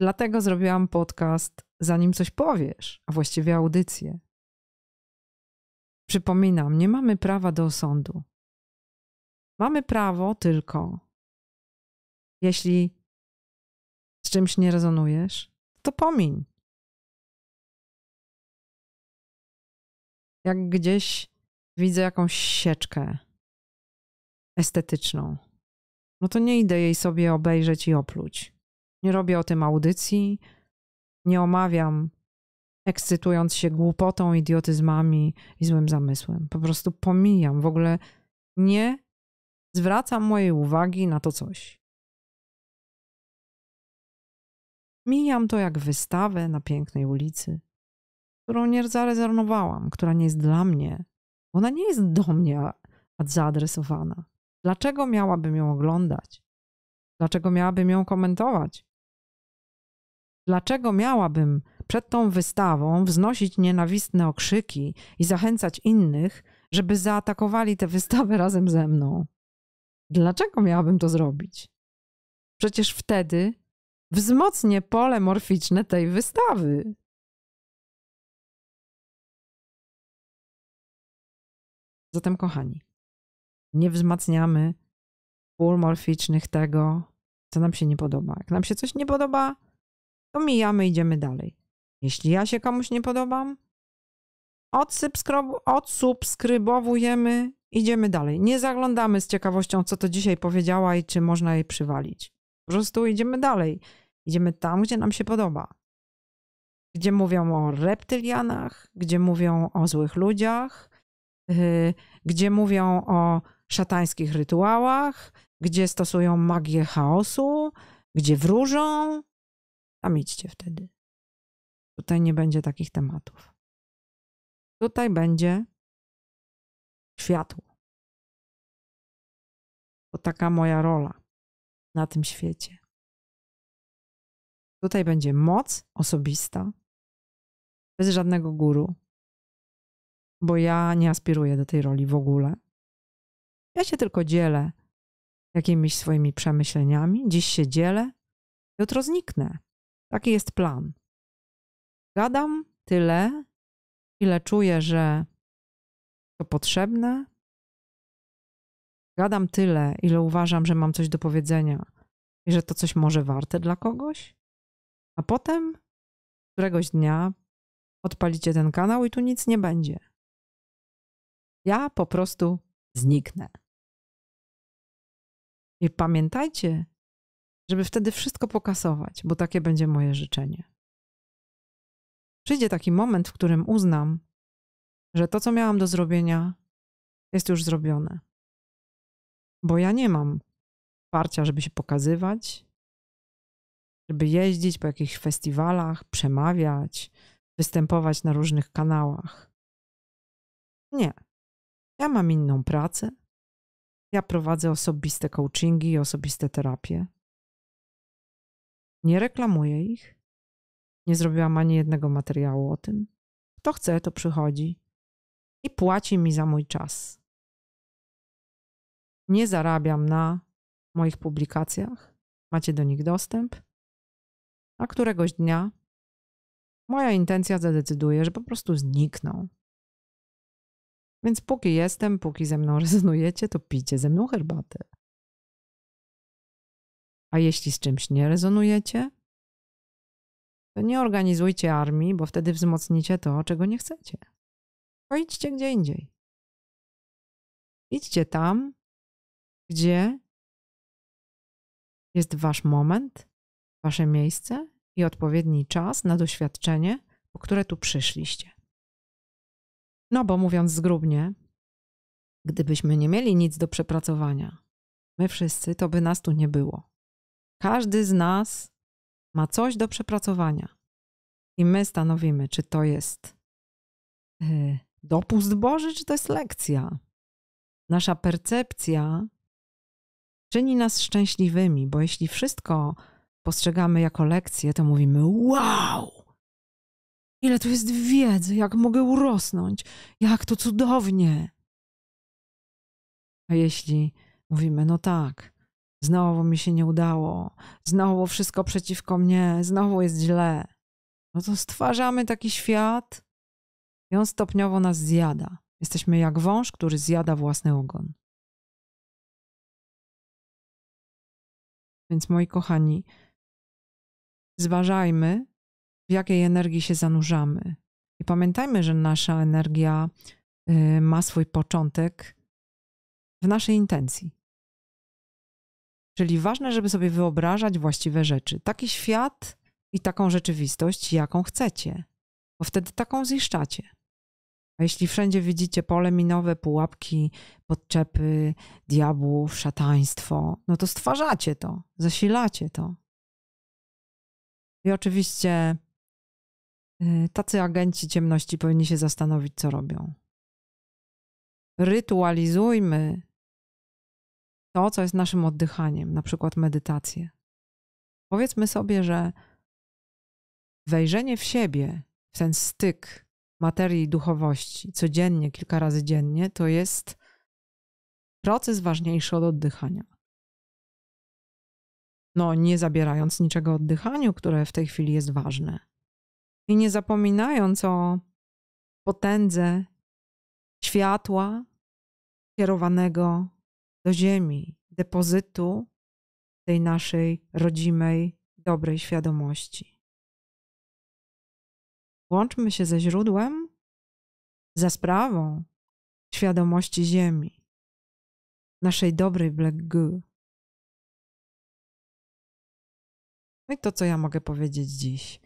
A: Dlatego zrobiłam podcast, zanim coś powiesz, a właściwie audycję. Przypominam, nie mamy prawa do osądu. Mamy prawo tylko
B: jeśli z czymś nie rezonujesz, to pomiń. Jak gdzieś widzę jakąś sieczkę estetyczną, no
A: to nie idę jej sobie obejrzeć i opluć. Nie robię o tym audycji, nie omawiam, ekscytując się głupotą, idiotyzmami i złym zamysłem. Po prostu pomijam, w ogóle nie zwracam mojej uwagi na to coś. Mijam to jak wystawę na pięknej ulicy, którą nie zarezerwowałam, która nie jest dla mnie. Ona nie jest do mnie zaadresowana. Dlaczego miałabym ją oglądać? Dlaczego miałabym ją komentować? Dlaczego miałabym przed tą wystawą wznosić nienawistne okrzyki i zachęcać innych, żeby zaatakowali tę wystawę razem ze mną? Dlaczego miałabym to zrobić?
B: Przecież wtedy wzmocnię pole morficzne tej wystawy. Zatem, kochani, nie wzmacniamy pól morficznych
A: tego, co nam się nie podoba. Jak nam się coś nie podoba, to mijamy, idziemy dalej. Jeśli ja się komuś nie podobam, odsubskrybowujemy, idziemy dalej. Nie zaglądamy z ciekawością, co to dzisiaj powiedziała i czy można jej przywalić. Po prostu idziemy dalej. Idziemy tam, gdzie nam się podoba. Gdzie mówią o reptylianach, gdzie mówią o złych ludziach, yy, gdzie mówią o szatańskich rytuałach, gdzie stosują magię chaosu, gdzie wróżą. Tam idźcie wtedy.
B: Tutaj nie będzie takich tematów. Tutaj będzie światło. To taka moja rola na tym świecie. Tutaj będzie moc osobista, bez żadnego guru, bo ja nie
A: aspiruję do tej roli w ogóle. Ja się tylko dzielę jakimiś swoimi przemyśleniami. Dziś się dzielę, jutro zniknę. Taki jest plan. Gadam tyle, ile czuję, że to potrzebne, Gadam tyle, ile uważam, że mam coś do powiedzenia i że to coś może warte dla kogoś, a potem któregoś dnia odpalicie ten kanał i tu nic nie będzie. Ja po prostu zniknę. I pamiętajcie, żeby wtedy wszystko pokasować, bo takie będzie moje życzenie. Przyjdzie taki moment, w którym uznam, że to, co miałam do zrobienia, jest już zrobione. Bo ja nie mam parcia, żeby się pokazywać, żeby jeździć po jakichś festiwalach, przemawiać, występować na różnych kanałach. Nie. Ja mam inną pracę. Ja prowadzę osobiste coachingi i osobiste terapie. Nie reklamuję ich. Nie zrobiłam ani jednego materiału o tym. Kto chce, to przychodzi i płaci mi za mój czas nie zarabiam na moich publikacjach, macie do nich dostęp, a któregoś dnia moja intencja zadecyduje, że po prostu znikną. Więc póki jestem, póki ze mną rezonujecie, to pijcie ze mną herbatę. A jeśli z czymś nie rezonujecie, to nie organizujcie armii, bo wtedy wzmocnicie to, czego nie chcecie. To idźcie gdzie indziej.
B: Idźcie tam, gdzie jest wasz moment, wasze miejsce i odpowiedni czas na
A: doświadczenie, po które tu przyszliście. No bo mówiąc zgrubnie, gdybyśmy nie mieli nic do przepracowania, my wszyscy, to by nas tu nie było. Każdy z nas ma coś do przepracowania i my stanowimy, czy to jest e, dopust Boży, czy to jest lekcja. Nasza percepcja czyni nas szczęśliwymi, bo jeśli wszystko postrzegamy jako lekcję, to mówimy: Wow!
B: Ile tu jest wiedzy, jak
A: mogę urosnąć, jak to cudownie. A jeśli mówimy: No tak, znowu mi się nie udało, znowu wszystko przeciwko mnie, znowu jest źle, no to stwarzamy taki świat i on stopniowo nas zjada. Jesteśmy jak
B: wąż, który zjada własny ogon. Więc moi kochani, zważajmy, w jakiej
A: energii się zanurzamy. I pamiętajmy, że nasza energia y, ma swój początek w naszej intencji. Czyli ważne, żeby sobie wyobrażać właściwe rzeczy. Taki świat i taką rzeczywistość, jaką chcecie, bo wtedy taką ziszczacie. A jeśli wszędzie widzicie pole minowe, pułapki, podczepy, diabłów, szataństwo, no to stwarzacie to, zasilacie to. I oczywiście y, tacy agenci ciemności powinni się zastanowić, co robią. Rytualizujmy to, co jest naszym oddychaniem, na przykład medytację. Powiedzmy sobie, że wejrzenie w siebie, w ten styk materii i duchowości codziennie, kilka razy dziennie, to jest proces ważniejszy od oddychania. No, nie zabierając niczego oddychaniu, które w tej chwili jest ważne. I nie zapominając o potędze światła kierowanego do ziemi, depozytu
B: tej naszej rodzimej, dobrej świadomości. Łączmy się ze źródłem, za sprawą świadomości Ziemi, naszej dobrej Black Goo. No i to, co ja mogę powiedzieć dziś.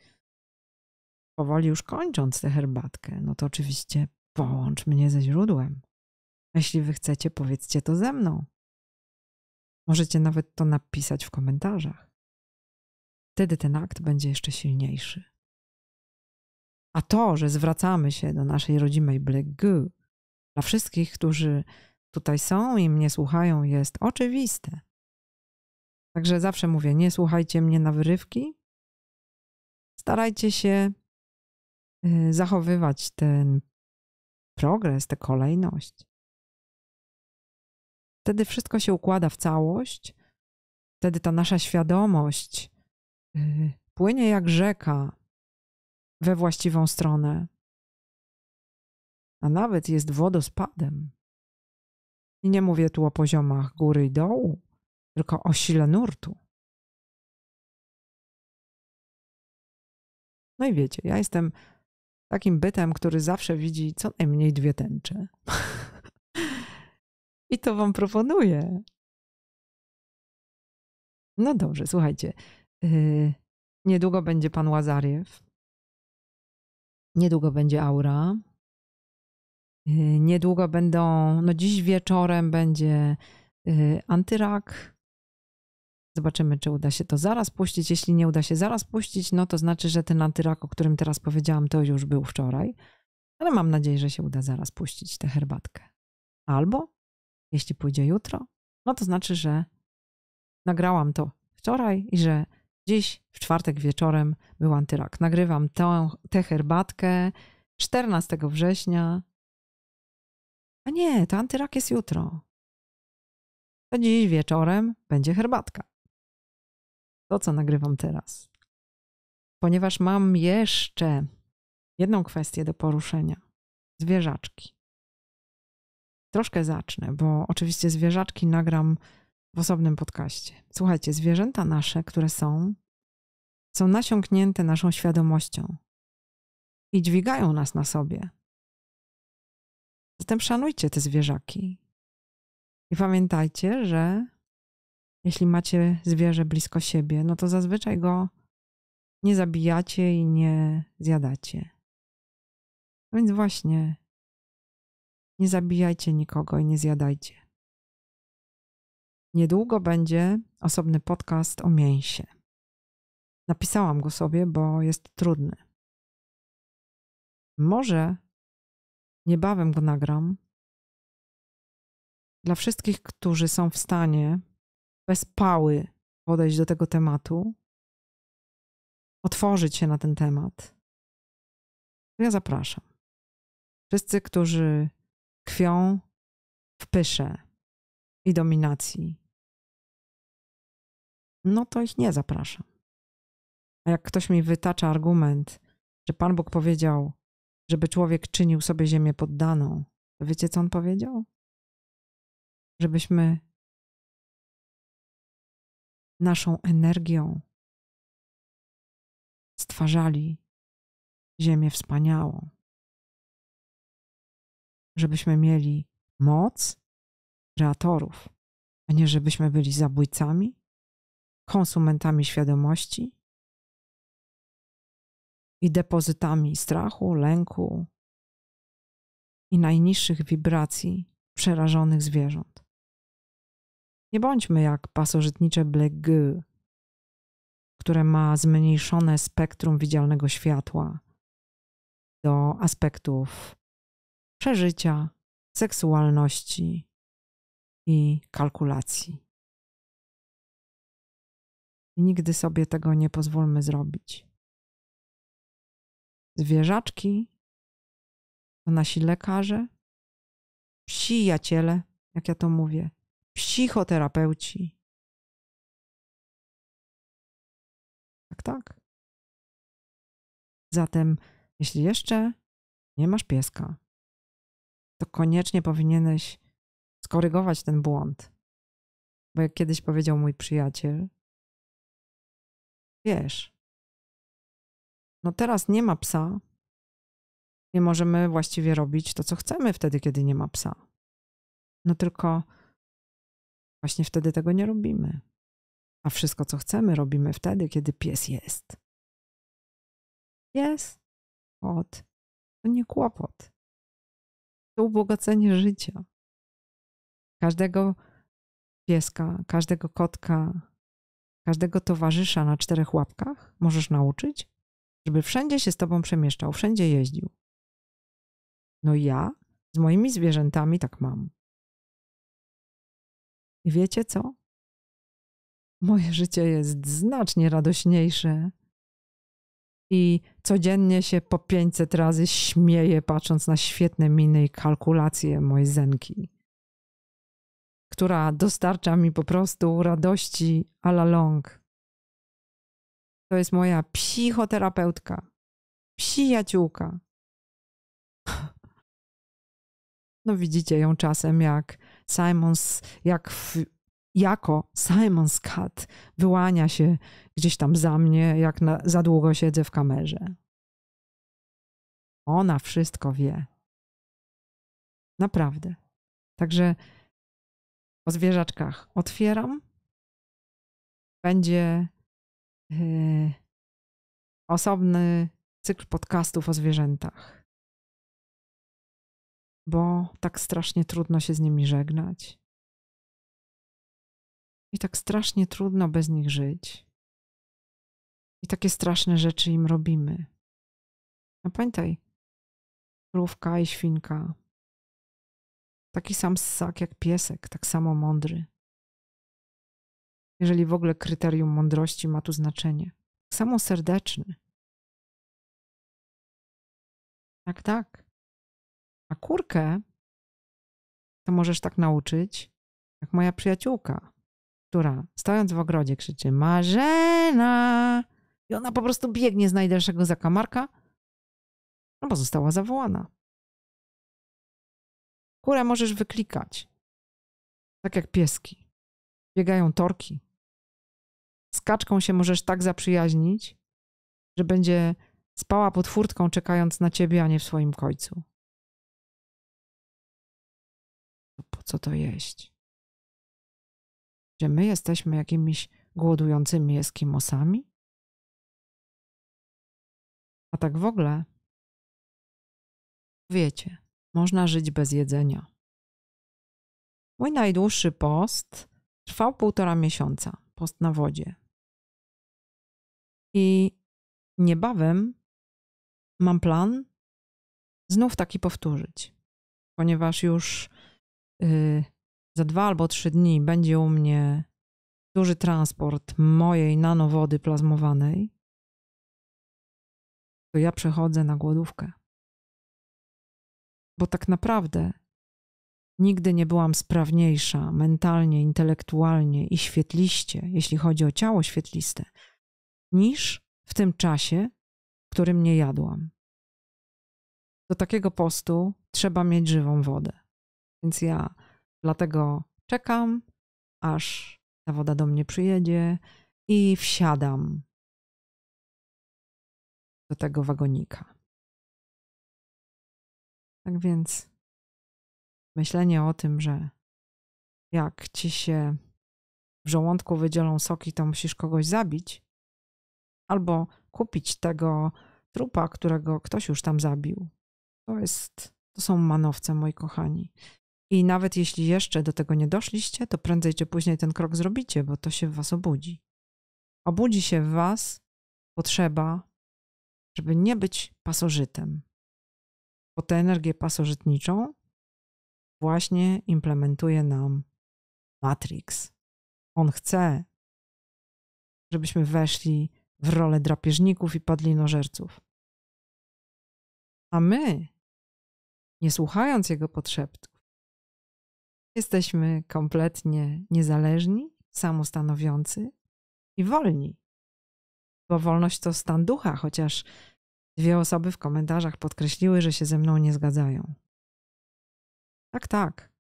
A: Powoli już kończąc tę herbatkę, no to oczywiście połącz mnie ze źródłem. Jeśli wy chcecie, powiedzcie to ze mną. Możecie nawet to napisać w komentarzach. Wtedy ten akt będzie jeszcze silniejszy. A to, że zwracamy się do naszej rodzimej Blegu, dla wszystkich, którzy tutaj są i mnie słuchają, jest oczywiste. Także zawsze mówię, nie słuchajcie mnie na wyrywki. Starajcie się
B: y, zachowywać ten progres, tę kolejność. Wtedy wszystko się układa w całość,
A: wtedy ta nasza świadomość y, płynie jak rzeka we właściwą stronę, a nawet jest wodospadem.
B: I nie mówię tu o poziomach góry i dołu, tylko o sile nurtu. No i wiecie, ja jestem takim bytem, który zawsze widzi co najmniej dwie tęcze.
A: I to wam proponuję. No dobrze, słuchajcie. Y, niedługo będzie pan Łazariew. Niedługo będzie aura. Y, niedługo będą, no dziś wieczorem będzie y, antyrak. Zobaczymy, czy uda się to zaraz puścić. Jeśli nie uda się zaraz puścić, no to znaczy, że ten antyrak, o którym teraz powiedziałam, to już był wczoraj. Ale mam nadzieję, że się uda zaraz puścić tę herbatkę. Albo jeśli pójdzie jutro, no to znaczy, że nagrałam to wczoraj i że Dziś w czwartek wieczorem był antyrak. Nagrywam tę, tę herbatkę 14 września. A nie, to antyrak jest jutro. To dziś wieczorem będzie herbatka.
B: To, co nagrywam teraz. Ponieważ mam jeszcze jedną kwestię do poruszenia. Zwierzaczki.
A: Troszkę zacznę, bo oczywiście zwierzaczki nagram w osobnym podcaście. Słuchajcie, zwierzęta nasze, które są, są nasiąknięte naszą świadomością
B: i dźwigają nas na sobie. Zatem szanujcie te zwierzaki. I pamiętajcie, że jeśli macie
A: zwierzę blisko siebie, no to zazwyczaj go nie zabijacie i nie
B: zjadacie. No więc właśnie, nie zabijajcie nikogo i nie zjadajcie. Niedługo będzie osobny
A: podcast o mięsie. Napisałam go sobie, bo jest trudny.
B: Może niebawem go nagram. Dla wszystkich, którzy są w stanie bez pały podejść do tego tematu, otworzyć się na ten temat, ja zapraszam. Wszyscy, którzy kwią, w pysze i dominacji, no to ich nie zapraszam. A jak ktoś mi wytacza argument,
A: że Pan Bóg powiedział, żeby człowiek czynił sobie ziemię poddaną, to wiecie, co on
B: powiedział? Żebyśmy naszą energią stwarzali ziemię wspaniałą. Żebyśmy mieli moc kreatorów, a nie żebyśmy byli zabójcami,
A: konsumentami świadomości i depozytami strachu, lęku i najniższych wibracji przerażonych zwierząt. Nie bądźmy jak pasożytnicze blegy, które ma zmniejszone spektrum widzialnego światła
B: do aspektów przeżycia, seksualności i kalkulacji. I nigdy sobie tego nie pozwólmy zrobić zwierzaczki, to nasi lekarze, psi jak ja to mówię, psychoterapeuci. Tak, tak. Zatem, jeśli jeszcze nie masz pieska, to koniecznie powinieneś skorygować ten błąd. Bo jak kiedyś powiedział mój przyjaciel, wiesz, no teraz nie ma psa. Nie możemy właściwie robić to, co chcemy wtedy, kiedy nie ma psa. No tylko właśnie wtedy tego nie robimy. A wszystko, co chcemy, robimy wtedy, kiedy pies jest. Pies, kot, to nie kłopot. To ubogacenie życia. Każdego pieska, każdego kotka,
A: każdego towarzysza na czterech łapkach możesz nauczyć, żeby wszędzie się z tobą
B: przemieszczał, wszędzie jeździł. No ja z moimi zwierzętami tak mam. I wiecie co? Moje życie jest znacznie radośniejsze. I codziennie
A: się po 500 razy śmieję, patrząc na świetne miny i kalkulacje mojej
B: zenki,
A: która dostarcza mi po prostu radości a
B: la long to jest moja psychoterapeutka, przyjaciółka. No widzicie
A: ją czasem jak Simons, jak w, jako Simon's Cat wyłania się gdzieś tam za mnie, jak na, za długo siedzę w kamerze.
B: Ona wszystko wie. Naprawdę. Także o zwierzaczkach otwieram. Będzie Yy, osobny cykl podcastów o zwierzętach, bo tak strasznie trudno się z nimi żegnać i tak strasznie trudno bez nich żyć. I takie straszne rzeczy im robimy. No pamiętaj, krówka i świnka. Taki sam ssak jak piesek, tak samo mądry jeżeli w ogóle kryterium mądrości ma tu znaczenie. Samo serdeczny. Tak, tak. A kurkę to możesz tak nauczyć, jak moja przyjaciółka, która stojąc w ogrodzie
A: krzyczy Marzena! I ona po prostu biegnie z najdalszego zakamarka,
B: no bo została zawołana. Kurę możesz wyklikać. Tak jak pieski. Biegają torki.
A: Z kaczką się możesz tak zaprzyjaźnić, że będzie spała pod
B: furtką, czekając na ciebie, a nie w swoim końcu. Po co to jeść? Że my jesteśmy jakimiś głodującymi eskimosami? A tak w ogóle, wiecie, można żyć bez jedzenia. Mój najdłuższy post trwał półtora miesiąca post na wodzie. I niebawem mam plan znów taki powtórzyć, ponieważ już
A: yy, za dwa albo trzy dni będzie u mnie duży transport
B: mojej nanowody plazmowanej, to ja przechodzę na głodówkę. Bo tak naprawdę
A: Nigdy nie byłam sprawniejsza mentalnie, intelektualnie i świetliście, jeśli chodzi o ciało świetliste, niż w tym czasie, w którym nie jadłam. Do takiego postu trzeba mieć żywą wodę. Więc ja dlatego czekam, aż ta woda do mnie przyjedzie
B: i wsiadam do tego wagonika. Tak więc myślenie o tym, że jak ci się w żołądku wydzielą soki,
A: to musisz kogoś zabić, albo kupić tego trupa, którego ktoś już tam zabił. To jest, to są manowce, moi kochani. I nawet jeśli jeszcze do tego nie doszliście, to prędzej czy później ten krok zrobicie, bo to się w was obudzi.
B: Obudzi się w was potrzeba, żeby nie być pasożytem. Bo tę energię pasożytniczą
A: właśnie implementuje nam Matrix. On chce,
B: żebyśmy weszli w rolę drapieżników i padlinożerców. A my, nie słuchając jego potrzeb,
A: jesteśmy kompletnie niezależni, samostanowiący i wolni. Bo wolność to stan ducha, chociaż dwie osoby w komentarzach podkreśliły, że się ze mną nie zgadzają. Tak, tak.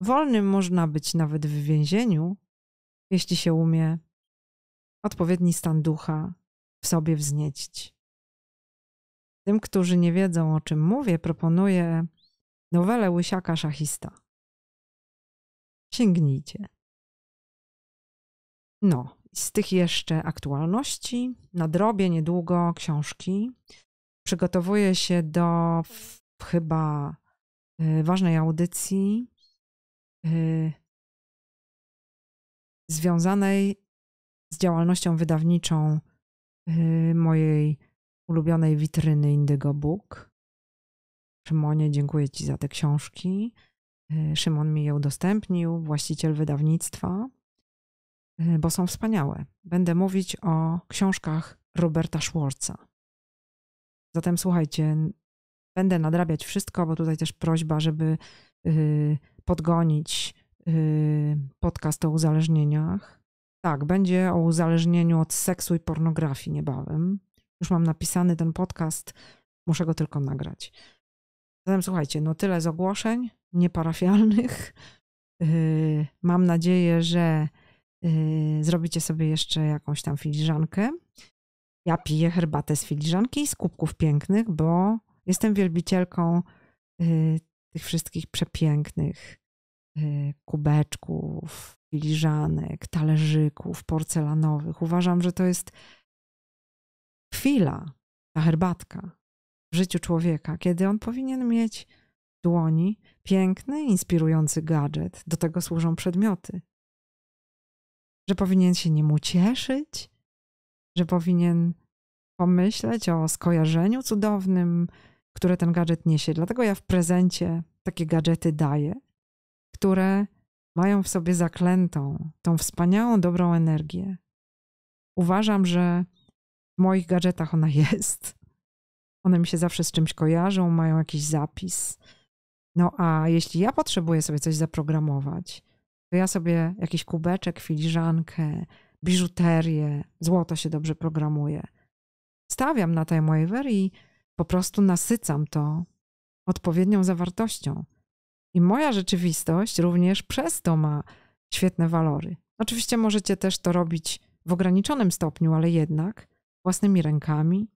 A: Wolnym można być nawet w więzieniu, jeśli się umie odpowiedni stan ducha w sobie wzniecić. Tym, którzy nie wiedzą, o czym mówię, proponuję nowelę Łysiaka Szachista.
B: Sięgnijcie. No, z tych jeszcze aktualności nadrobię niedługo książki.
A: Przygotowuję się do chyba E, ważnej audycji e, związanej z działalnością wydawniczą e, mojej ulubionej witryny Indigo Book. Szymonie, dziękuję Ci za te książki. Szymon mi je udostępnił, właściciel wydawnictwa, bo są wspaniałe. Będę mówić o książkach Roberta Schwartza. Zatem słuchajcie, Będę nadrabiać wszystko, bo tutaj też prośba, żeby y, podgonić y, podcast o uzależnieniach. Tak, będzie o uzależnieniu od seksu i pornografii niebawem. Już mam napisany ten podcast, muszę go tylko nagrać. Zatem słuchajcie, no tyle z ogłoszeń nieparafialnych. Y, mam nadzieję, że zrobicie sobie jeszcze jakąś tam filiżankę. Ja piję herbatę z filiżanki i z kubków pięknych, bo Jestem wielbicielką y, tych wszystkich przepięknych y, kubeczków, filiżanek, talerzyków porcelanowych. Uważam, że to jest chwila, ta herbatka w życiu człowieka, kiedy on powinien mieć w dłoni piękny, inspirujący gadżet. Do tego służą przedmioty. Że powinien się nim ucieszyć, że powinien pomyśleć o skojarzeniu cudownym, które ten gadżet niesie. Dlatego ja w prezencie takie gadżety daję, które mają w sobie zaklętą tą wspaniałą, dobrą energię. Uważam, że w moich gadżetach ona jest. One mi się zawsze z czymś kojarzą, mają jakiś zapis. No a jeśli ja potrzebuję sobie coś zaprogramować, to ja sobie jakiś kubeczek, filiżankę, biżuterię, złoto się dobrze programuje. Stawiam na mojej i po prostu nasycam to odpowiednią zawartością. I moja rzeczywistość również przez to ma świetne walory. Oczywiście możecie też to robić w ograniczonym stopniu, ale jednak własnymi rękami,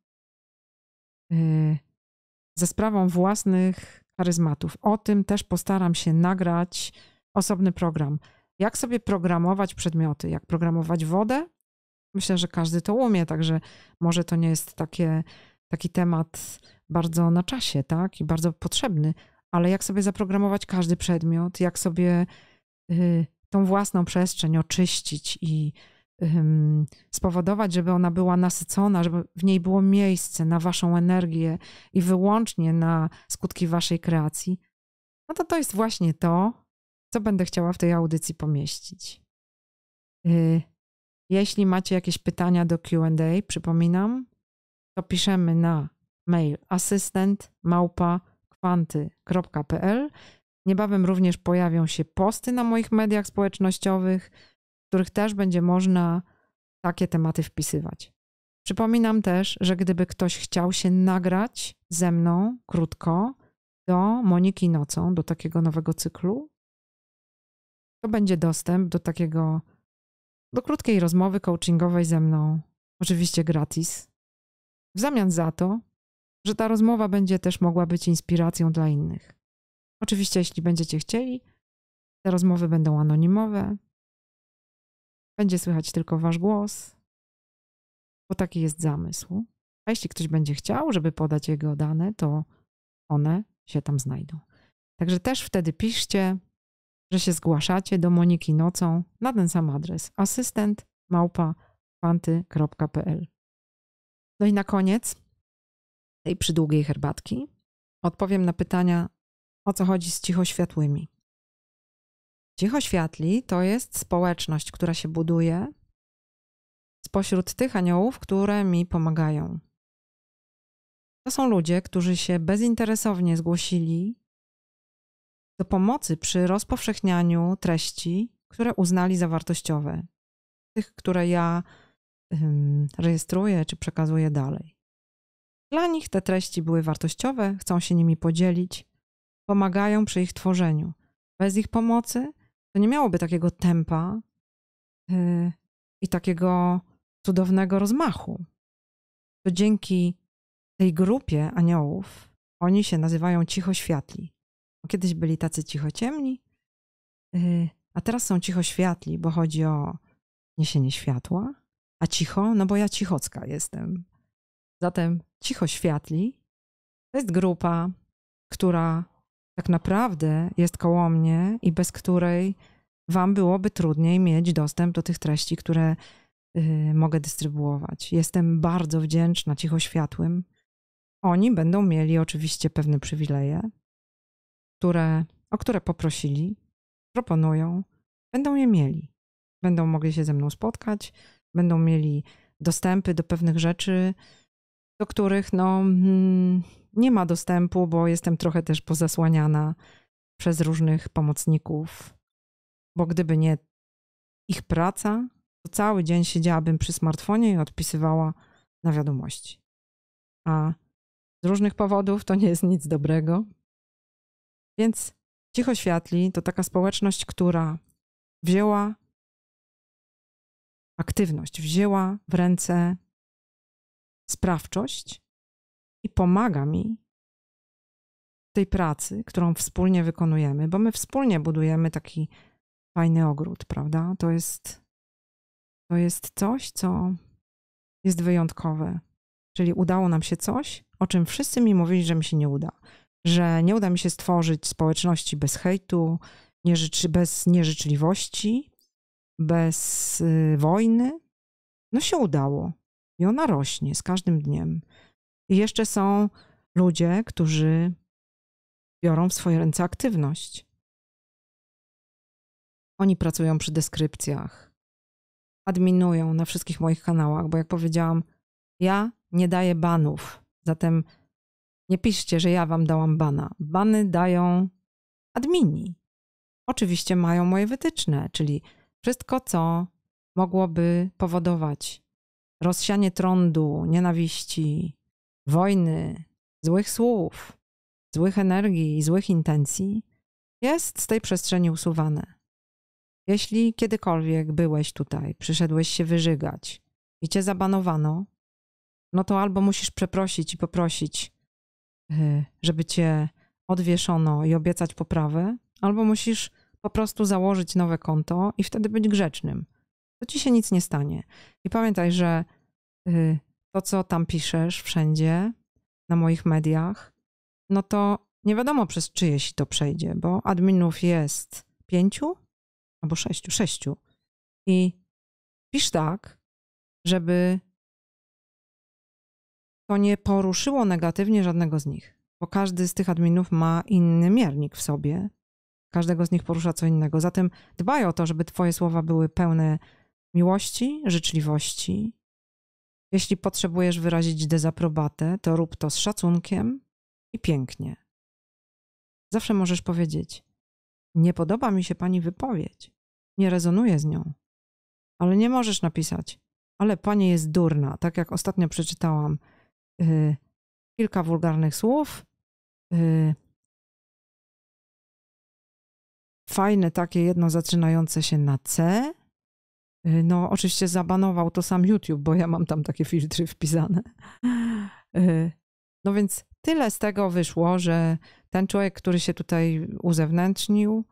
A: yy, ze sprawą własnych charyzmatów. O tym też postaram się nagrać osobny program. Jak sobie programować przedmioty, jak programować wodę? Myślę, że każdy to umie, także może to nie jest takie taki temat bardzo na czasie, tak? I bardzo potrzebny, ale jak sobie zaprogramować każdy przedmiot, jak sobie y, tą własną przestrzeń oczyścić i y, spowodować, żeby ona była nasycona, żeby w niej było miejsce na waszą energię i wyłącznie na skutki waszej kreacji, no to to jest właśnie to, co będę chciała w tej audycji pomieścić. Y, jeśli macie jakieś pytania do QA, przypominam, to piszemy na mail asystent małpa kwanty.pl. Niebawem również pojawią się posty na moich mediach społecznościowych, w których też będzie można takie tematy wpisywać. Przypominam też, że gdyby ktoś chciał się nagrać ze mną krótko do Moniki nocą, do takiego nowego cyklu, to będzie dostęp do takiego, do krótkiej rozmowy coachingowej ze mną, oczywiście gratis, w zamian za to, że ta rozmowa będzie też mogła być inspiracją dla innych. Oczywiście, jeśli będziecie chcieli, te rozmowy będą anonimowe. Będzie słychać tylko wasz głos, bo taki jest zamysł. A jeśli ktoś będzie chciał, żeby podać jego dane, to one się tam znajdą. Także też wtedy piszcie, że się zgłaszacie do Moniki nocą na ten sam adres asystent no i na koniec tej przydługiej herbatki odpowiem na pytania, o co chodzi z cichoświatłymi. Cichoświatli to jest społeczność, która się buduje spośród tych aniołów, które mi pomagają. To są ludzie, którzy się bezinteresownie zgłosili do pomocy przy rozpowszechnianiu treści, które uznali za wartościowe. Tych, które ja rejestruje czy przekazuje dalej. Dla nich te treści były wartościowe, chcą się nimi podzielić, pomagają przy ich tworzeniu. Bez ich pomocy to nie miałoby takiego tempa e, i takiego cudownego rozmachu. To dzięki tej grupie aniołów oni się nazywają cichoświatli. Kiedyś byli tacy cicho ciemni, e, a teraz są cichoświatli, bo chodzi o niesienie światła, a cicho? No bo ja cichocka jestem. Zatem Cicho Światli to jest grupa, która tak naprawdę jest koło mnie i bez której wam byłoby trudniej mieć dostęp do tych treści, które y, mogę dystrybuować. Jestem bardzo wdzięczna światłym. Oni będą mieli oczywiście pewne przywileje, które, o które poprosili, proponują, będą je mieli. Będą mogli się ze mną spotkać, będą mieli dostępy do pewnych rzeczy, do których no, hmm, nie ma dostępu, bo jestem trochę też pozasłaniana przez różnych pomocników, bo gdyby nie ich praca, to cały dzień siedziałabym przy smartfonie i odpisywała na wiadomości. A z różnych powodów to nie jest nic dobrego. Więc Cichoświatli to taka społeczność, która wzięła aktywność, wzięła w ręce sprawczość i pomaga mi w tej pracy, którą wspólnie wykonujemy, bo my wspólnie budujemy taki fajny ogród, prawda? To jest, to jest coś, co jest wyjątkowe. Czyli udało nam się coś, o czym wszyscy mi mówili, że mi się nie uda. Że nie uda mi się stworzyć społeczności bez hejtu, nieżyczy, bez nieżyczliwości, bez y, wojny, no się udało. I ona rośnie z każdym dniem. I jeszcze są ludzie, którzy biorą w swoje ręce aktywność. Oni pracują przy deskrypcjach, adminują na wszystkich moich kanałach, bo jak powiedziałam, ja nie daję banów. Zatem nie piszcie, że ja wam dałam bana. Bany dają admini. Oczywiście mają moje wytyczne, czyli wszystko, co mogłoby powodować rozsianie trądu, nienawiści, wojny, złych słów, złych energii i złych intencji, jest z tej przestrzeni usuwane. Jeśli kiedykolwiek byłeś tutaj, przyszedłeś się wyżygać i cię zabanowano, no to albo musisz przeprosić i poprosić, y, żeby cię odwieszono i obiecać poprawę, albo musisz po prostu założyć nowe konto i wtedy być grzecznym. To ci się nic nie stanie. I pamiętaj, że y, to, co tam piszesz wszędzie, na moich mediach, no to nie wiadomo przez czyje to przejdzie, bo adminów jest pięciu albo sześciu, sześciu. I pisz tak, żeby to nie poruszyło negatywnie żadnego z nich, bo każdy z tych adminów ma inny miernik w sobie Każdego z nich porusza co innego. Zatem dbaj o to, żeby Twoje słowa były pełne miłości, życzliwości. Jeśli potrzebujesz wyrazić dezaprobatę, to rób to z szacunkiem i pięknie. Zawsze możesz powiedzieć: Nie podoba mi się pani wypowiedź, nie rezonuję z nią. Ale nie możesz napisać: Ale pani jest durna, tak jak ostatnio przeczytałam. Yy, kilka wulgarnych słów. Yy, Fajne takie jedno zaczynające się na C. Y, no, oczywiście zabanował to sam YouTube, bo ja mam tam takie filtry wpisane. Y, no więc tyle z tego wyszło, że ten człowiek, który się tutaj uzewnętrznił,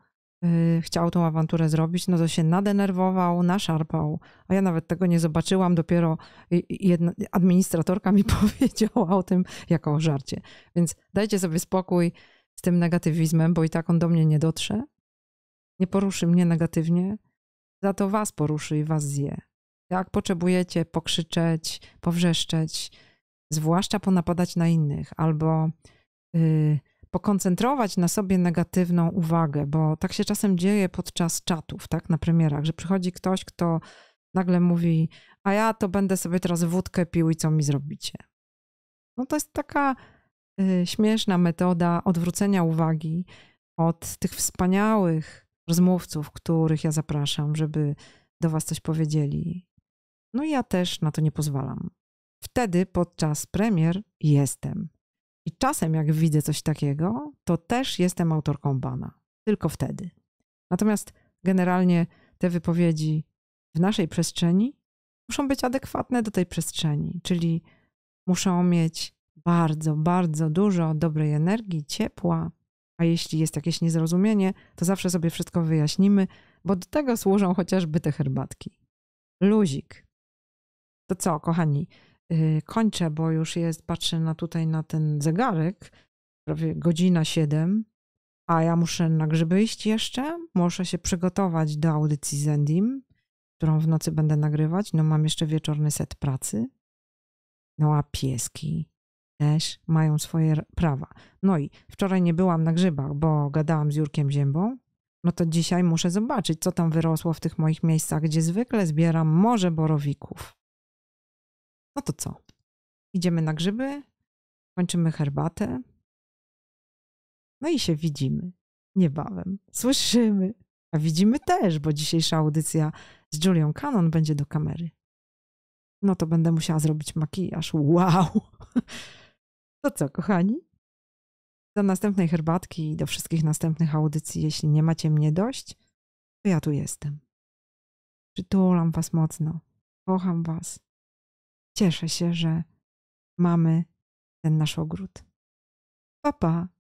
A: y, chciał tą awanturę zrobić, no to się nadenerwował, naszarpał, a ja nawet tego nie zobaczyłam, dopiero jedna, administratorka mi powiedziała o tym jako o żarcie. Więc dajcie sobie spokój z tym negatywizmem, bo i tak on do mnie nie dotrze nie poruszy mnie negatywnie, za to was poruszy i was zje. Jak potrzebujecie pokrzyczeć, powrzeszczeć, zwłaszcza ponapadać na innych, albo y, pokoncentrować na sobie negatywną uwagę, bo tak się czasem dzieje podczas czatów, tak, na premierach, że przychodzi ktoś, kto nagle mówi, a ja to będę sobie teraz wódkę pił i co mi zrobicie. No to jest taka y, śmieszna metoda odwrócenia uwagi od tych wspaniałych rozmówców, których ja zapraszam, żeby do Was coś powiedzieli. No i ja też na to nie pozwalam. Wtedy podczas premier jestem. I czasem, jak widzę coś takiego, to też jestem autorką bana. Tylko wtedy. Natomiast generalnie te wypowiedzi w naszej przestrzeni muszą być adekwatne do tej przestrzeni, czyli muszą mieć bardzo, bardzo dużo dobrej energii, ciepła, a jeśli jest jakieś niezrozumienie, to zawsze sobie wszystko wyjaśnimy, bo do tego służą chociażby te herbatki. Luzik. To co, kochani, yy, kończę, bo już jest, patrzę na tutaj na ten zegarek, prawie godzina 7, a ja muszę na grzyby iść jeszcze, muszę się przygotować do audycji Zendim, którą w nocy będę nagrywać, no mam jeszcze wieczorny set pracy. No a pieski, też mają swoje prawa. No i wczoraj nie byłam na grzybach, bo gadałam z Jurkiem Ziębą. No to dzisiaj muszę zobaczyć, co tam wyrosło w tych moich miejscach, gdzie zwykle zbieram morze borowików.
B: No to co? Idziemy na grzyby, kończymy herbatę. No i się widzimy niebawem. Słyszymy,
A: a widzimy też, bo dzisiejsza audycja z Julią Cannon będzie do kamery. No to będę musiała zrobić makijaż. Wow! To co, kochani? Do następnej herbatki i do wszystkich następnych audycji, jeśli nie macie mnie dość, to ja tu jestem. Przytulam Was mocno, kocham
B: Was. Cieszę się, że mamy ten nasz ogród. Pa, pa.